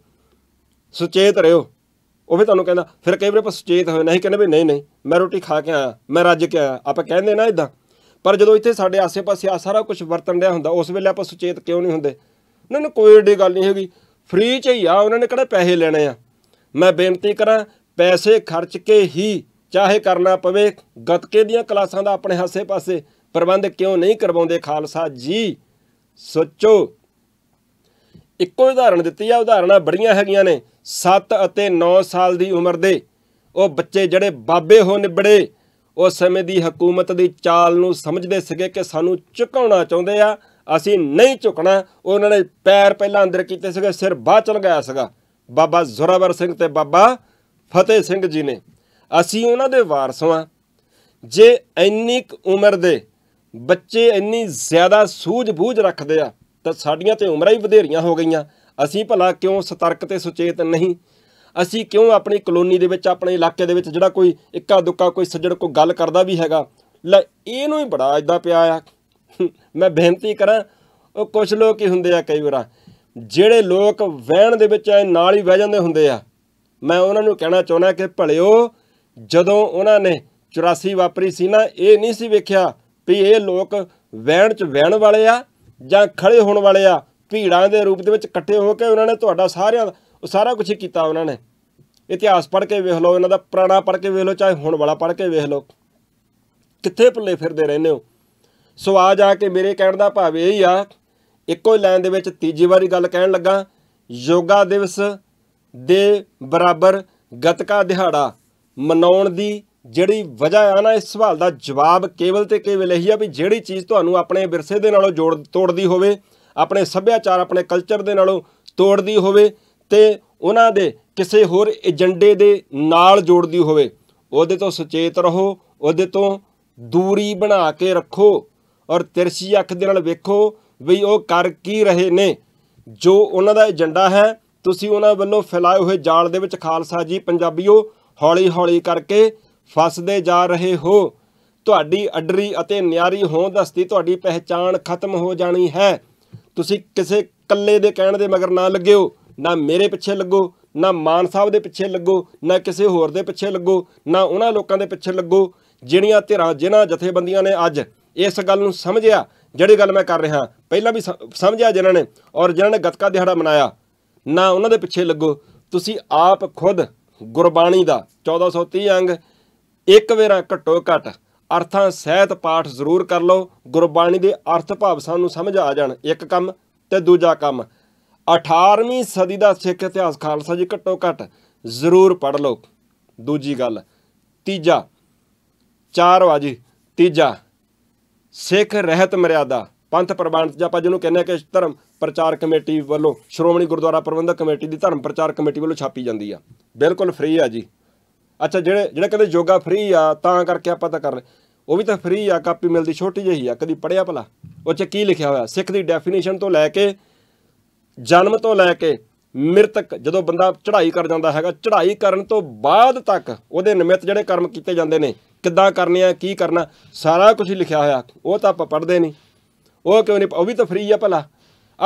ਸੁਚੇਤ ਰਹੋ ਉਹ ਵੀ ਤੁਹਾਨੂੰ ਕਹਿੰਦਾ ਫਿਰ ਕਈ ਵਾਰੇ ਸੁਚੇਤ ਹੋਏ ਨਹੀਂ ਕਹਿੰਦੇ ਵੀ ਨਹੀਂ ਨਹੀਂ ਮੈਂ ਰੋਟੀ ਖਾ ਕੇ ਆਇਆ ਮੈਂ ਰੱਜ ਕੇ ਆਇਆ ਆਪਾਂ ਕਹਿੰਦੇ ਨਾ ਇਦਾਂ ਪਰ ਜਦੋਂ ਇੱਥੇ ਸਾਡੇ ਆਸੇ-ਪਾਸੇ ਆ ਸਾਰਾ ਕੁਝ ਵਰਤਣ ਰਿਹਾ ਹੁੰਦਾ ਉਸ ਵੇਲੇ ਆਪਾਂ ਸੁਚੇਤ ਕਿਉਂ ਨਹੀਂ ਹੁੰਦੇ ਨਾ ਨਾ ਕੋਈ ਏਡੀ ਗੱਲ ਨਹੀਂ ਹੈਗੀ ਫ੍ਰੀ ਚ ਹੀ ਆ ਉਹਨਾਂ ਨੇ ਕਿਹੜੇ ਪੈਸੇ ਲੈਣੇ ਆ ਮੈਂ ਬੇਨਤੀ ਕਰਾਂ ਪੈਸੇ ਖਰਚ ਕੇ ਹੀ ਚਾਹੇ ਕਰਨਾ ਪਵੇ ਗਤਕੇ ਦੀਆਂ ਕਲਾਸਾਂ ਦਾ ਆਪਣੇ ਹਾਸੇ-ਪਾਸੇ ਪ੍ਰਬੰਧ ਕਿਉਂ ਨਹੀਂ ਕਰਵਾਉਂਦੇ ਖਾਲਸਾ ਜੀ ਸੋਚੋ ਇੱਕੋ ਉਦਾਹਰਣ ਦਿੱਤੀ ਆ ਉਦਾਹਰਣਾਂ ਬੜੀਆਂ ਹੈਗੀਆਂ ਨੇ 7 ਅਤੇ 9 ਸਾਲ ਦੀ ਉਮਰ ਦੇ ਉਹ ਬੱਚੇ ਜਿਹੜੇ ਬਾਬੇ ਹੋ ਨਿਬੜੇ ਉਸ ਸਮੇਂ ਦੀ ਹਕੂਮਤ ਦੀ ਚਾਲ ਨੂੰ ਸਮਝਦੇ ਸੀਗੇ ਕਿ ਸਾਨੂੰ ਝੁਕਾਉਣਾ ਚਾਹੁੰਦੇ ਆ ਅਸੀਂ ਨਹੀਂ ਝੁਕਣਾ ਉਹਨਾਂ ਨੇ ਪੈਰ ਪਹਿਲਾਂ ਅੰਦਰ ਕੀਤੇ ਸੀਗੇ ਸਿਰ ਬਾਹਰ ਚਲ ਗਿਆ ਸੀਗਾ ਬਾਬਾ ਜ਼ੋਰਾਵਰ ਸਿੰਘ ਤੇ ਬਾਬਾ ਫਤਿਹ ਸਿੰਘ ਜੀ ਨੇ ਅਸੀਂ ਉਹਨਾਂ ਦੇ ਵਾਰਸ ਹਾਂ ਜੇ ਇੰਨੀ ਉਮਰ ਦੇ ਬੱਚੇ ਇੰਨੀ ਜ਼ਿਆਦਾ ਸੂਝ-ਬੂਝ ਰੱਖਦੇ ਆ ਤਾਂ ਸਾਡੀਆਂ ਤੇ ਉਮਰਾਂ ਹੀ ਵਧੇਰੀਆਂ ਹੋ ਗਈਆਂ ਅਸੀਂ ਭਲਾ ਕਿਉਂ ਸਤਰਕ ਤੇ ਸੁਚੇਤ ਨਹੀਂ ਅਸੀਂ ਕਿਉਂ ਆਪਣੀ ਕਲੋਨੀ ਦੇ ਵਿੱਚ ਆਪਣੇ ਇਲਾਕੇ ਦੇ ਵਿੱਚ ਜਿਹੜਾ ਕੋਈ ਇੱਕਾ ਦੁੱਕਾ ਕੋਈ ਸੱਜਣ ਕੋਈ ਗੱਲ ਕਰਦਾ ਵੀ ਹੈਗਾ ਲੈ ਇਹਨੂੰ ਹੀ ਬੜਾ ਇਦਾਂ ਪਿਆ ਆ ਮੈਂ ਬੇਨਤੀ ਕਰਾਂ ਉਹ ਕੁਝ ਲੋਕ ਹੀ ਹੁੰਦੇ ਆ ਕਈ ਵਾਰ ਜਿਹੜੇ ਲੋਕ ਵਹਿਣ ਦੇ ਵਿੱਚ ਐ ਨਾਲ ਹੀ ਵਹਿ ਜਾਂਦੇ ਹੁੰਦੇ ਆ ਮੈਂ ਉਹਨਾਂ ਨੂੰ ਕਹਿਣਾ ਚਾਹੁੰਦਾ ਕਿ ਭਲਿਓ ਜਦੋਂ ਉਹਨਾਂ ਨੇ 84 ਵਾਪਰੀ ਸੀ ਨਾ ਇਹ ਨਹੀਂ ਸੀ ਵੇਖਿਆ ਵੀ ਇਹ ਲੋਕ ਵਹਿਣ ਚ ਵਹਿਣ ਵਾਲੇ ਆ ਜਾਂ ਖੜੇ ਹੋਣ ਵਾਲੇ ਆ ਭੀੜਾਂ ਦੇ ਰੂਪ ਦੇ ਵਿੱਚ ਇਕੱਠੇ ਹੋ ਕੇ ਉਹਨਾਂ ਨੇ ਤੁਹਾਡਾ ਸਾਰਿਆਂ ਉਹ ਸਾਰਾ ਕੁਝ ਕੀਤਾ ਉਹਨਾਂ ਨੇ ਇਤਿਹਾਸ ਪੜ੍ਹ ਕੇ ਵੇਖ ਲਓ ਇਹਨਾਂ ਦਾ ਪੁਰਾਣਾ ਪੜ੍ਹ ਕੇ ਵੇਖ ਲਓ ਚਾਹੇ ਹੁਣ ਵਾਲਾ ਪੜ੍ਹ ਕੇ ਵੇਖ ਲਓ ਕਿੱਥੇ ਭੁੱਲੇ ਫਿਰਦੇ ਰਹਿੰਦੇ ਹੋ ਸੋ ਆ ਜਾ ਕੇ ਮੇਰੇ ਕਹਿਣ ਦਾ ਭਾਵ ਇਹ ਹੀ ਆ ਇੱਕੋ ਹੀ ਲਾਈਨ ਦੇ ਵਿੱਚ ਤੀਜੀ ਵਾਰੀ ਗੱਲ ਕਹਿਣ ਲੱਗਾ ਯੋਗਾ ਦਿਵਸ ਦੇ ਬਰਾਬਰ ਗਤਕਾ ਦਿਹਾੜਾ ਮਨਾਉਣ ਦੀ ਜਿਹੜੀ ਵਜ੍ਹਾ ਆ ਨਾ ਇਸ ਸਵਾਲ ਦਾ ਜਵਾਬ ਕੇਵਲ ਤੇ ਕੇਵਲ ਇਹੀ ਆ ਵੀ ਜਿਹੜੀ ਚੀਜ਼ ਤੁਹਾਨੂੰ ਆਪਣੇ ਵਿਰਸੇ ਦੇ ਨਾਲੋਂ ਜੋੜ ਤੋੜਦੀ ਹੋਵੇ ਆਪਣੇ ਸੱਭਿਆਚਾਰ ਆਪਣੇ ਕਲਚਰ ਦੇ ਨਾਲੋਂ ਤੋੜਦੀ ਹੋਵੇ ਤੇ ਉਹਨਾਂ ਦੇ ਕਿਸੇ ਹੋਰ ਏਜੰਡੇ ਦੇ ਨਾਲ ਜੋੜਦੀ ਹੋਵੇ ਉਹਦੇ ਤੋਂ ਸੁਚੇਤ ਰਹੋ ਉਹਦੇ ਤੋਂ ਦੂਰੀ ਬਣਾ ਕੇ ਰੱਖੋ ਔਰ ਤਿਰਛੀ ਅੱਖ ਦੇ ਨਾਲ ਵੇਖੋ ਵੀ ਉਹ ਕਰ ਕੀ ਰਹੇ ਨੇ ਜੋ ਉਹਨਾਂ ਦਾ ਏਜੰਡਾ ਹੈ ਤੁਸੀਂ ਉਹਨਾਂ ਵੱਲੋਂ ਫੈਲਾਏ ਹੋਏ ਜਾਲ ਦੇ ਵਿੱਚ ਖਾਲਸਾ ਜੀ ਪੰਜਾਬੀਓ ਹੌਲੀ ਹੌਲੀ ਕਰਕੇ ਫਸਦੇ ਜਾ ਰਹੇ ਹੋ ਤੁਹਾਡੀ ਅਡਰੀ ਅਤੇ ਨਿਆਰੀ ਹੋਂਦ ਹਸਤੀ ਤੁਹਾਡੀ ਪਹਿਚਾਨ ਖਤਮ ਹੋ ਜਾਣੀ ਹੈ ਤੁਸੀਂ ਕਿਸੇ ਕੱਲੇ ਦੇ ਕਹਿਣ ਦੇ ਮਗਰ ਨਾ ਲੱਗਿਓ ਨਾ ਮੇਰੇ ਪਿੱਛੇ ਲੱਗੋ ਨਾ ਮਾਨ ਸਾਹਿਬ ਦੇ ਪਿੱਛੇ ਲੱਗੋ ਨਾ ਕਿਸੇ ਹੋਰ ਦੇ ਪਿੱਛੇ ਲੱਗੋ ਨਾ ਉਹਨਾਂ ਲੋਕਾਂ ਦੇ ਪਿੱਛੇ ਲੱਗੋ ਜਿਹੜੀਆਂ ਧਿਰਾਂ ਜਿਨ੍ਹਾਂ ਜਥੇਬੰਦੀਆਂ ਨੇ ਅੱਜ ਇਸ ਗੱਲ ਨੂੰ ਸਮਝਿਆ ਜਿਹੜੀ ਗੱਲ ਮੈਂ ਕਰ ਰਿਹਾ ਪਹਿਲਾਂ ਵੀ ਸਮਝਿਆ ਜਿਨ੍ਹਾਂ ਨੇ ਔਰ ਜਿਨ੍ਹਾਂ ਨੇ ਗਤਕਾ ਦਿਹਾੜਾ ਮਨਾਇਆ ਨਾ ਉਹਨਾਂ ਦੇ ਪਿੱਛੇ ਲੱਗੋ ਤੁਸੀਂ ਆਪ ਖੁਦ ਗੁਰਬਾਣੀ ਦਾ 1430 ਅੰਗ ਇੱਕ ਵੇਰਾ ਘੱਟੋ ਘੱਟ ਅਰਥਾਂ ਸਹਿਤ ਪਾਠ ਜ਼ਰੂਰ ਕਰ ਲਓ ਗੁਰਬਾਣੀ ਦੇ ਅਰਥ ਭਾਵ ਸਾਨੂੰ ਸਮਝ ਆ ਜਾਣ ਇੱਕ ਕੰਮ ਤੇ ਦੂਜਾ ਕੰਮ 18ਵੀਂ ਸਦੀ ਦਾ ਸਿੱਖ ਇਤਿਹਾਸ ਖਾਲਸਾ ਜੀ ਘੱਟੋ ਘੱਟ ਜ਼ਰੂਰ ਪੜ ਲਓ ਦੂਜੀ ਗੱਲ ਤੀਜਾ ਚਾਰ ਵਾਜੀ ਤੀਜਾ ਸਿੱਖ ਰਹਿਤ ਮਰਿਆਦਾ ਪੰਥ ਪ੍ਰਬੰਧ ਜਾਂ ਆਪਾਂ ਜਿਹਨੂੰ ਕਹਿੰਦੇ ਆ ਕਿ ਧਰਮ ਪ੍ਰਚਾਰ ਕਮੇਟੀ ਵੱਲੋਂ ਸ਼੍ਰੋਮਣੀ ਗੁਰਦੁਆਰਾ ਪ੍ਰਬੰਧਕ ਕਮੇਟੀ ਦੀ ਧਰਮ ਪ੍ਰਚਾਰ ਕਮੇਟੀ ਵੱਲੋਂ ਛਾਪੀ ਜਾਂਦੀ ਆ ਬਿਲਕੁਲ ਫ੍ਰੀ ਆ ਜੀ ਅੱਛਾ ਜਿਹੜੇ ਜਿਹੜੇ ਕਹਿੰਦੇ ਯੋਗਾ ਫ੍ਰੀ ਆ ਤਾਂ ਕਰਕੇ ਆਪਾਂ ਤਾਂ ਕਰ ਲੈ ਉਹ ਵੀ ਤਾਂ ਫ੍ਰੀ ਆ ਕਾਪੀ ਮਿਲਦੀ ਛੋਟੀ ਜਹੀ ਆ ਕਦੀ ਪੜਿਆ ਭਲਾ ਉਹ 'ਚ ਕੀ ਲਿਖਿਆ ਹੋਇਆ ਸਿੱਖ ਦੀ ਡੈਫੀਨੇਸ਼ਨ ਤੋਂ ਲੈ ਕੇ ਜਨਮ ਤੋਂ ਲੈ ਕੇ ਮ੍ਰਿਤਕ ਜਦੋਂ ਬੰਦਾ ਚੜ੍ਹਾਈ ਕਰ ਜਾਂਦਾ ਹੈਗਾ ਚੜ੍ਹਾਈ ਕਰਨ ਤੋਂ ਬਾਅਦ ਤੱਕ ਉਹਦੇ ਨਿਮਿਤ ਜਿਹੜੇ ਕਰਮ ਕੀਤੇ ਜਾਂਦੇ ਨੇ ਕਿੱਦਾਂ ਕਰਨੇ ਆ ਕੀ ਕਰਨਾ ਸਾਰਾ ਕੁਝ ਲਿਖਿਆ ਹੋਇਆ ਉਹ ਤਾਂ ਆਪਾਂ ਪੜਦੇ ਨਹੀਂ ਉਹ ਕਿਉਂ ਨਹੀਂ ਉਹ ਵੀ ਤਾਂ ਫ੍ਰੀ ਆ ਭਲਾ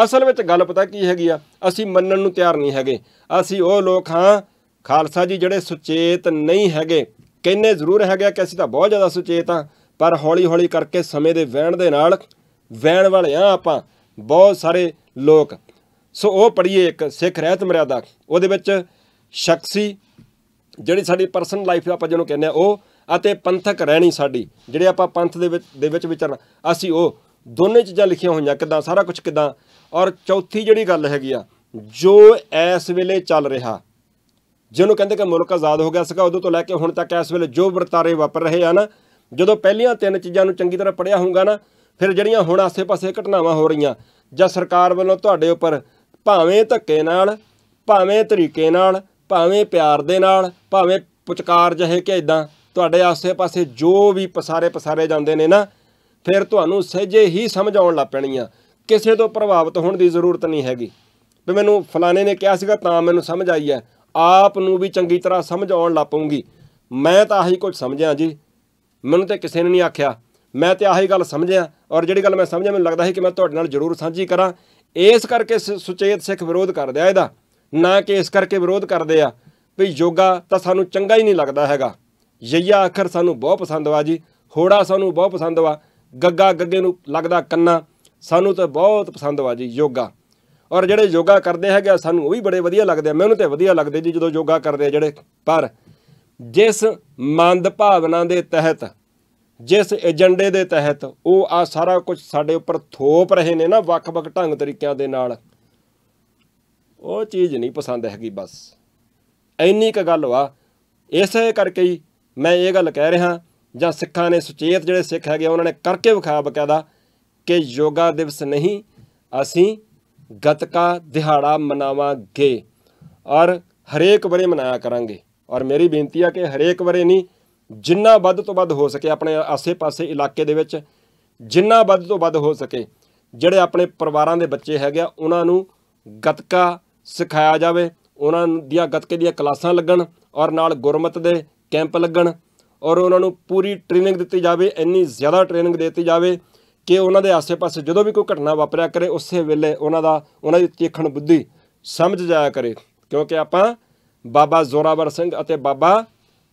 ਅਸਲ ਵਿੱਚ ਗੱਲ ਪਤਾ ਕੀ ਹੈਗੀ ਆ ਅਸੀਂ ਮੰਨਣ ਨੂੰ ਤਿਆਰ ਨਹੀਂ ਹੈਗੇ ਅਸੀਂ ਉਹ ਲੋਕ ਹਾਂ ਖਾਲਸਾ ਜੀ ਜਿਹੜੇ ਸੁਚੇਤ ਨਹੀਂ ਹੈਗੇ ਕਹਿੰਨੇ ਜ਼ਰੂਰ ਹੈਗਾ ਕਿ ਅਸੀਂ ਤਾਂ ਬਹੁਤ ਜ਼ਿਆਦਾ ਸੁਚੇਤ ਆ ਪਰ ਹੌਲੀ-ਹੌਲੀ ਕਰਕੇ ਸਮੇਂ ਦੇ ਵਹਿਣ ਦੇ ਨਾਲ ਵਹਿਣ ਵਾਲੇ ਆ ਆਪਾਂ ਬਹੁਤ ਸਾਰੇ ਲੋਕ ਸੋ ਉਹ ਪੜ੍ਹੀਏ ਇੱਕ ਸਿੱਖ ਰਹਿਤ ਮਰਿਆਦਾ ਉਹਦੇ ਵਿੱਚ ਸ਼ਖਸੀ ਜਿਹੜੀ ਸਾਡੀ ਪਰਸਨਲ ਲਾਈਫ ਆਪਾਂ ਜਿਹਨੂੰ ਕਹਿੰਦੇ ਆ ਉਹ ਅਤੇ ਪੰਥਕ ਰਹਿਣੀ ਸਾਡੀ ਜਿਹੜੇ ਆਪਾਂ ਪੰਥ ਦੇ ਵਿੱਚ ਦੇ ਵਿੱਚ ਵਿਚਰਨਾ ਅਸੀਂ ਉਹ ਦੋਨੇ ਚੀਜ਼ਾਂ ਲਿਖੀਆਂ ਹੋਈਆਂ ਕਿਦਾਂ ਸਾਰਾ ਕੁਝ ਕਿਦਾਂ ਔਰ ਚੌਥੀ ਜਿਹੜੀ ਗੱਲ ਹੈਗੀ ਆ ਜੋ ਇਸ ਵੇਲੇ ਚੱਲ ਰਿਹਾ ਜਿਹਨੂੰ ਕਹਿੰਦੇ ਕਿ ਮੁਲਕ ਆਜ਼ਾਦ ਹੋ ਗਿਆ ਸੀਗਾ ਉਦੋਂ ਤੋਂ ਲੈ ਕੇ ਹੁਣ ਤੱਕ ਇਸ ਵੇਲੇ ਜੋ ਵਰਤਾਰੇ ਵਾਪਰ ਰਹੇ ਹਨ ਜਦੋਂ ਪਹਿਲੀਆਂ ਤਿੰਨ ਚੀਜ਼ਾਂ ਨੂੰ ਚੰਗੀ ਤਰ੍ਹਾਂ ਪੜਿਆ ਹੋਊਗਾ ਨਾ ਫਿਰ ਜਿਹੜੀਆਂ ਹੁਣ ਆਸੇ-ਪਾਸੇ ਘਟਨਾਵਾਂ ਹੋ ਰਹੀਆਂ ਜਾਂ ਸਰਕਾਰ ਵੱਲੋਂ ਤੁਹਾਡੇ ਉੱਪਰ ਭਾਵੇਂ ਧੱਕੇ ਨਾਲ ਭਾਵੇਂ ਤਰੀਕੇ ਨਾਲ ਭਾਵੇਂ ਪਿਆਰ ਦੇ ਨਾਲ ਭਾਵੇਂ ਪੁਚਕਾਰ ਜਹੇ ਕਿ ਇਦਾਂ ਤੁਹਾਡੇ ਆਸੇ-ਪਾਸੇ ਜੋ ਵੀ ਪਸਾਰੇ ਪਸਾਰੇ ਜਾਂਦੇ ਨੇ ਨਾ ਫਿਰ ਤੁਹਾਨੂੰ ਸਹਿਜੇ ਹੀ ਸਮਝ ਆਉਣ ਲੱਗ ਪੈਣੀਆਂ ਕਿਸੇ ਤੋਂ ਪ੍ਰਭਾਵਿਤ ਹੋਣ ਦੀ ਜ਼ਰੂਰਤ ਨਹੀਂ ਹੈਗੀ ਵੀ ਮੈਨੂੰ ਫਲਾਣੇ ਨੇ ਕਿਹਾ ਸੀਗਾ ਤਾਂ ਮੈਨੂੰ ਸਮਝ ਆਈ ਹੈ ਆਪ ਨੂੰ ਵੀ ਚੰਗੀ ਤਰ੍ਹਾਂ ਸਮਝ ਆਉਣ ਲੱਪੂਗੀ ਮੈਂ ਤਾਂ ਆਹੀ ਕੁਝ ਸਮਝਿਆ ਜੀ ਮੈਨੂੰ ਤੇ ਕਿਸੇ ਨੇ ਨਹੀਂ ਆਖਿਆ ਮੈਂ ਤੇ ਆਹੀ ਗੱਲ ਸਮਝਿਆ ਔਰ ਜਿਹੜੀ ਗੱਲ ਮੈਂ ਸਮਝਿਆ ਮੈਨੂੰ ਲੱਗਦਾ ਹੈ ਕਿ ਮੈਂ ਤੁਹਾਡੇ ਨਾਲ ਜ਼ਰੂਰ ਸਾਂਝੀ ਕਰਾਂ ਇਸ ਕਰਕੇ ਸੁਚੇਤ ਸਿੱਖ ਵਿਰੋਧ ਕਰਦੇ ਆ ਇਹਦਾ ਨਾ ਕਿ ਇਸ ਕਰਕੇ ਵਿਰੋਧ ਕਰਦੇ ਆ ਵੀ ਯੋਗਾ ਤਾਂ ਸਾਨੂੰ ਚੰਗਾ ਹੀ ਨਹੀਂ ਲੱਗਦਾ ਹੈਗਾ ਯਈਆ ਆਖਰ ਸਾਨੂੰ ਬਹੁਤ ਪਸੰਦ ਵਾ ਜੀ ਹੋੜਾ ਸਾਨੂੰ ਬਹੁਤ ਪਸੰਦ ਵਾ ਗੱਗਾ ਗੱਗੇ ਨੂੰ ਲੱਗਦਾ ਕੰਨਾ ਸਾਨੂੰ ਤਾਂ ਬਹੁਤ ਪਸੰਦ ਵਾ ਜੀ ਯੋਗਾ ਔਰ ਜਿਹੜੇ ਯੋਗਾ ਕਰਦੇ ਹੈਗੇ ਸਾਨੂੰ ਉਹ ਵੀ ਬੜੇ ਵਧੀਆ ਲੱਗਦੇ ਆ ਮੈਨੂੰ ਤੇ ਵਧੀਆ ਲੱਗਦੇ ਜੀ ਜਦੋਂ ਯੋਗਾ ਕਰਦੇ ਆ ਜਿਹੜੇ ਪਰ ਜਿਸ ਮੰਦ ਭਾਵਨਾ ਦੇ ਤਹਿਤ ਜਿਸ ਏਜੰਡੇ ਦੇ ਤਹਿਤ ਉਹ ਆ ਸਾਰਾ ਕੁਝ ਸਾਡੇ ਉੱਪਰ ਥੋਪ ਰਹੇ ਨੇ ਨਾ ਵੱਖ-ਵੱਖ ਢੰਗ ਤਰੀਕਿਆਂ ਦੇ ਨਾਲ ਉਹ ਚੀਜ਼ ਨਹੀਂ ਪਸੰਦ ਹੈਗੀ ਬਸ ਐਨੀ ਕ ਗੱਲ ਵਾ ਇਸੇ ਕਰਕੇ ਹੀ ਮੈਂ ਇਹ ਗੱਲ ਕਹਿ ਰਿਹਾ ਜਾਂ ਸਿੱਖਾਂ ਨੇ ਸੁਚੇਤ ਜਿਹੜੇ ਸਿੱਖ ਹੈਗੇ ਉਹਨਾਂ ਨੇ ਕਰਕੇ ਵਿਖਾਇਆ ਬਕਾਇਦਾ ਕਿ ਯੋਗਾ ਦਿਵਸ ਨਹੀਂ ਅਸੀਂ ਗਤਕਾ ਦਿਹਾੜਾ ਮਨਾਵਾਂਗੇ ਔਰ ਹਰੇਕ ਵਰੇ ਮਨਾਇਆ ਕਰਾਂਗੇ ਔਰ ਮੇਰੀ ਬੇਨਤੀ ਆ ਕਿ ਹਰੇਕ ਵਰੇ ਨਹੀਂ ਜਿੰਨਾ ਵੱਧ ਤੋਂ ਵੱਧ ਹੋ ਸਕੇ ਆਪਣੇ ਆਸੇ-ਪਾਸੇ ਇਲਾਕੇ ਦੇ ਵਿੱਚ ਜਿੰਨਾ ਵੱਧ ਤੋਂ ਵੱਧ ਹੋ ਸਕੇ ਜਿਹੜੇ ਆਪਣੇ ਪਰਿਵਾਰਾਂ ਦੇ ਬੱਚੇ ਹੈਗੇ ਆ ਉਹਨਾਂ ਨੂੰ ਗਤਕਾ ਸਿਖਾਇਆ ਜਾਵੇ ਉਹਨਾਂ ਦੀਆਂ ਗਤਕੇ ਦੀਆਂ ਕਲਾਸਾਂ ਲੱਗਣ ਔਰ ਨਾਲ ਗੁਰਮਤ ਦੇ ਕੈਂਪ ਲੱਗਣ ਔਰ ਉਹਨਾਂ ਨੂੰ ਪੂਰੀ ਟ੍ਰੇਨਿੰਗ ਦਿੱਤੀ ਜਾਵੇ ਇੰਨੀ ਜ਼ਿਆਦਾ ਟ੍ਰੇਨਿੰਗ ਦਿੱਤੀ ਜਾਵੇ ਕਿ ਉਹਨਾਂ ਦੇ ਆਸ-ਪਾਸੇ ਜਦੋਂ ਵੀ ਕੋਈ ਘਟਨਾ ਵਾਪਰਿਆ ਕਰੇ ਉਸੇ ਵੇਲੇ ਉਹਨਾਂ ਦਾ ਉਹਨਾਂ ਦੀ ਤੀਖਣ ਬੁੱਧੀ ਸਮਝ ਜਾਇਆ ਕਰੇ ਕਿਉਂਕਿ ਆਪਾਂ ਬਾਬਾ ਜ਼ੋਰਾਵਰ ਸਿੰਘ ਅਤੇ ਬਾਬਾ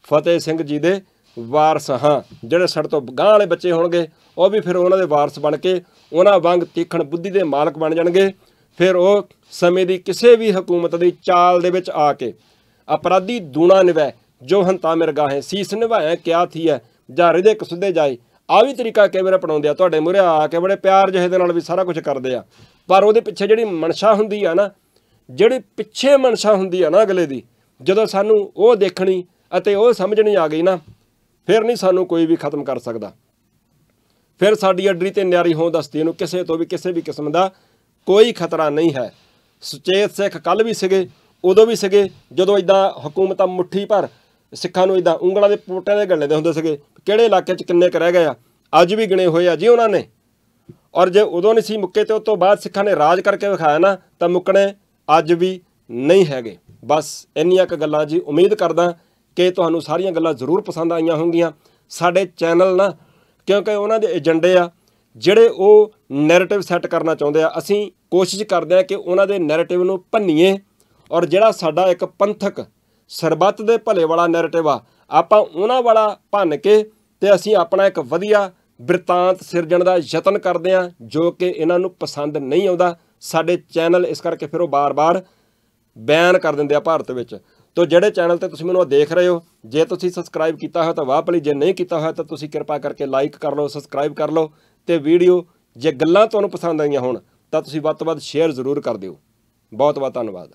ਫਤਿਹ ਸਿੰਘ ਜੀ ਦੇ ਵਾਰਸ ਹਾਂ ਜਿਹੜੇ ਸੜ ਤੋਂ ਗਾਂ ਵਾਲੇ ਬੱਚੇ ਹੋਣਗੇ ਉਹ ਵੀ ਫਿਰ ਉਹਨਾਂ ਦੇ ਵਾਰਸ ਬਣ ਕੇ ਉਹਨਾਂ ਵਾਂਗ ਤੀਖਣ ਬੁੱਧੀ ਦੇ ਮਾਲਕ ਬਣ ਜਾਣਗੇ ਫਿਰ ਉਹ ਸਮੇਂ ਦੀ ਕਿਸੇ ਵੀ ਹਕੂਮਤ ਦੀ ਚਾਲ ਦੇ ਵਿੱਚ ਆ ਕੇ ਅਪਰਾਧੀ ਦੂਣਾ ਨਿਵੈ ਜੋ ਹੰਤਾ ਮਿਰਗਾ ਹੈ ਸੀਸ ਨਿਭਾਇਆ ਕਿਆ ਥੀ ਹੈ ਜਾਂ ਰਿਦੇ ਕਸੁਦੇ ਜਾਏ ਆ ਵੀ ਤਰੀਕਾ ਕਈ ਵਾਰ ਅਪਣਾਉਂਦੇ ਆ ਤੁਹਾਡੇ ਮੂਹਰੇ ਆ ਕੇ ਬੜੇ ਪਿਆਰ ਜਿਹੇ ਦੇ ਨਾਲ ਵੀ ਸਾਰਾ ਕੁਝ ਕਰਦੇ ਆ ਪਰ ਉਹਦੇ ਪਿੱਛੇ ਜਿਹੜੀ ਮਨਸ਼ਾ ਹੁੰਦੀ ਆ ਨਾ ਜਿਹੜੀ ਪਿੱਛੇ ਮਨਸ਼ਾ ਹੁੰਦੀ ਆ ਨਾ ਅਗਲੇ ਦੀ ਜਦੋਂ ਸਾਨੂੰ ਉਹ ਦੇਖਣੀ ਅਤੇ ਉਹ ਸਮਝਣੀ ਆ ਗਈ ਨਾ ਫਿਰ ਨਹੀਂ ਸਾਨੂੰ ਕੋਈ ਵੀ ਖਤਮ ਕਰ ਸਕਦਾ ਫਿਰ ਸਾਡੀ ਅਡਰੀ ਤੇ ਨਿਆਰੀ ਹੋਂ ਦੱਸਦੀ ਇਹਨੂੰ ਕਿਸੇ ਤੋਂ ਵੀ ਕਿਸੇ ਵੀ ਕਿਸਮ ਦਾ ਕੋਈ ਖਤਰਾ ਨਹੀਂ ਹੈ ਸੁਚੇਤ ਸਿੱਖ ਕੱਲ ਵੀ ਸੀਗੇ ਉਦੋਂ ਵੀ ਸੀਗੇ ਜਦੋਂ ਇਦਾਂ ਹਕੂਮਤਾਂ ਮੁੱਠੀ ਭਰ ਸਿੱਖਾਂ ਨੂੰ ਇਦਾਂ ਉਂਗਲਾਂ ਦੇ ਪੋਟਿਆਂ ਦੇ ਗੱਲੇ ਦੇ ਹੁੰਦੇ ਸੀਗੇ ਕਿਹੜੇ ਇਲਾਕੇ 'ਚ ਕਿੰਨੇ ਕਰ ਰਹਿ ਗਏ ਆ ਅੱਜ ਵੀ ਗਿਣੇ ਹੋਏ ਆ ਜੀ ਉਹਨਾਂ ਨੇ ਔਰ ਜੇ ਉਦੋਂ ਨਹੀਂ ਸੀ ਮੁੱਕੇ ਤੇ ਉਸ ਤੋਂ ਬਾਅਦ ਸਿੱਖਾਂ ਨੇ ਰਾਜ ਕਰਕੇ ਵਿਖਾਇਆ ਨਾ ਤਾਂ ਮੁੱਕਣੇ ਅੱਜ ਵੀ ਨਹੀਂ ਹੈਗੇ ਬਸ ਇੰਨੀਆਂ ਕ ਗੱਲਾਂ ਜੀ ਉਮੀਦ ਕਰਦਾ ਕਿ ਤੁਹਾਨੂੰ ਸਾਰੀਆਂ ਗੱਲਾਂ ਜ਼ਰੂਰ ਪਸੰਦ ਆਈਆਂ ਹੋਣਗੀਆਂ ਸਾਡੇ ਚੈਨਲ ਨਾ ਕਿਉਂਕਿ ਉਹਨਾਂ ਦੇ ਏਜੰਡੇ ਆ ਜਿਹੜੇ ਉਹ ਨੈਰੇਟਿਵ ਸੈੱਟ ਕਰਨਾ ਚਾਹੁੰਦੇ ਆ ਅਸੀਂ ਕੋਸ਼ਿਸ਼ ਕਰਦੇ ਆ ਕਿ ਉਹਨਾਂ ਦੇ ਨੈਰੇਟਿਵ ਨੂੰ ਭੰਨੀਏ ਔਰ ਜਿਹੜਾ ਸਾਡਾ ਇੱਕ ਪੰਥਕ ਸਰਬੱਤ ਦੇ ਭਲੇ ਵਾਲਾ ਨੈਰੇਟਿਵ ਆ ਆਪਾਂ ਉਹਨਾਂ ਵਾਲਾ ਭੰਨ ਕੇ ਤੇ ਅਸੀਂ ਆਪਣਾ ਇੱਕ ਵਧੀਆ ਬ੍ਰਿਤਾਂਤ ਸਿਰਜਣ ਦਾ ਯਤਨ ਕਰਦੇ ਆ ਜੋ ਕਿ ਇਹਨਾਂ ਨੂੰ ਪਸੰਦ ਨਹੀਂ ਆਉਂਦਾ ਸਾਡੇ ਚੈਨਲ ਇਸ ਕਰਕੇ ਫਿਰ ਉਹ ਬਾਰ-ਬਾਰ ਬੈਨ ਕਰ ਦਿੰਦੇ ਆ ਭਾਰਤ ਵਿੱਚ ਤੋ ਜਿਹੜੇ ਚੈਨਲ ਤੇ ਤੁਸੀਂ ਮੈਨੂੰ ਦੇਖ ਰਹੇ ਹੋ ਜੇ ਤੁਸੀਂ ਸਬਸਕ੍ਰਾਈਬ ਕੀਤਾ ਹੋਇਆ ਤਾਂ ਵਾਹ ਭਲੀ ਜੇ ਨਹੀਂ ਕੀਤਾ ਹੋਇਆ ਤਾਂ ਤੁਸੀਂ ਕਿਰਪਾ ਕਰਕੇ ਲਾਈਕ ਕਰ ਲਓ ਸਬਸਕ੍ਰਾਈਬ ਕਰ ਲਓ ਤੇ ਵੀਡੀਓ ਜੇ ਗੱਲਾਂ ਤੁਹਾਨੂੰ ਪਸੰਦ ਆਈਆਂ ਹੋਣ ਤਾਂ ਤੁਸੀਂ ਵੱਧ ਤੋਂ ਵੱਧ ਸ਼ੇਅਰ ਜ਼ਰੂਰ ਕਰ ਦਿਓ ਬਹੁਤ ਬਹੁਤ ਧੰਨਵਾਦ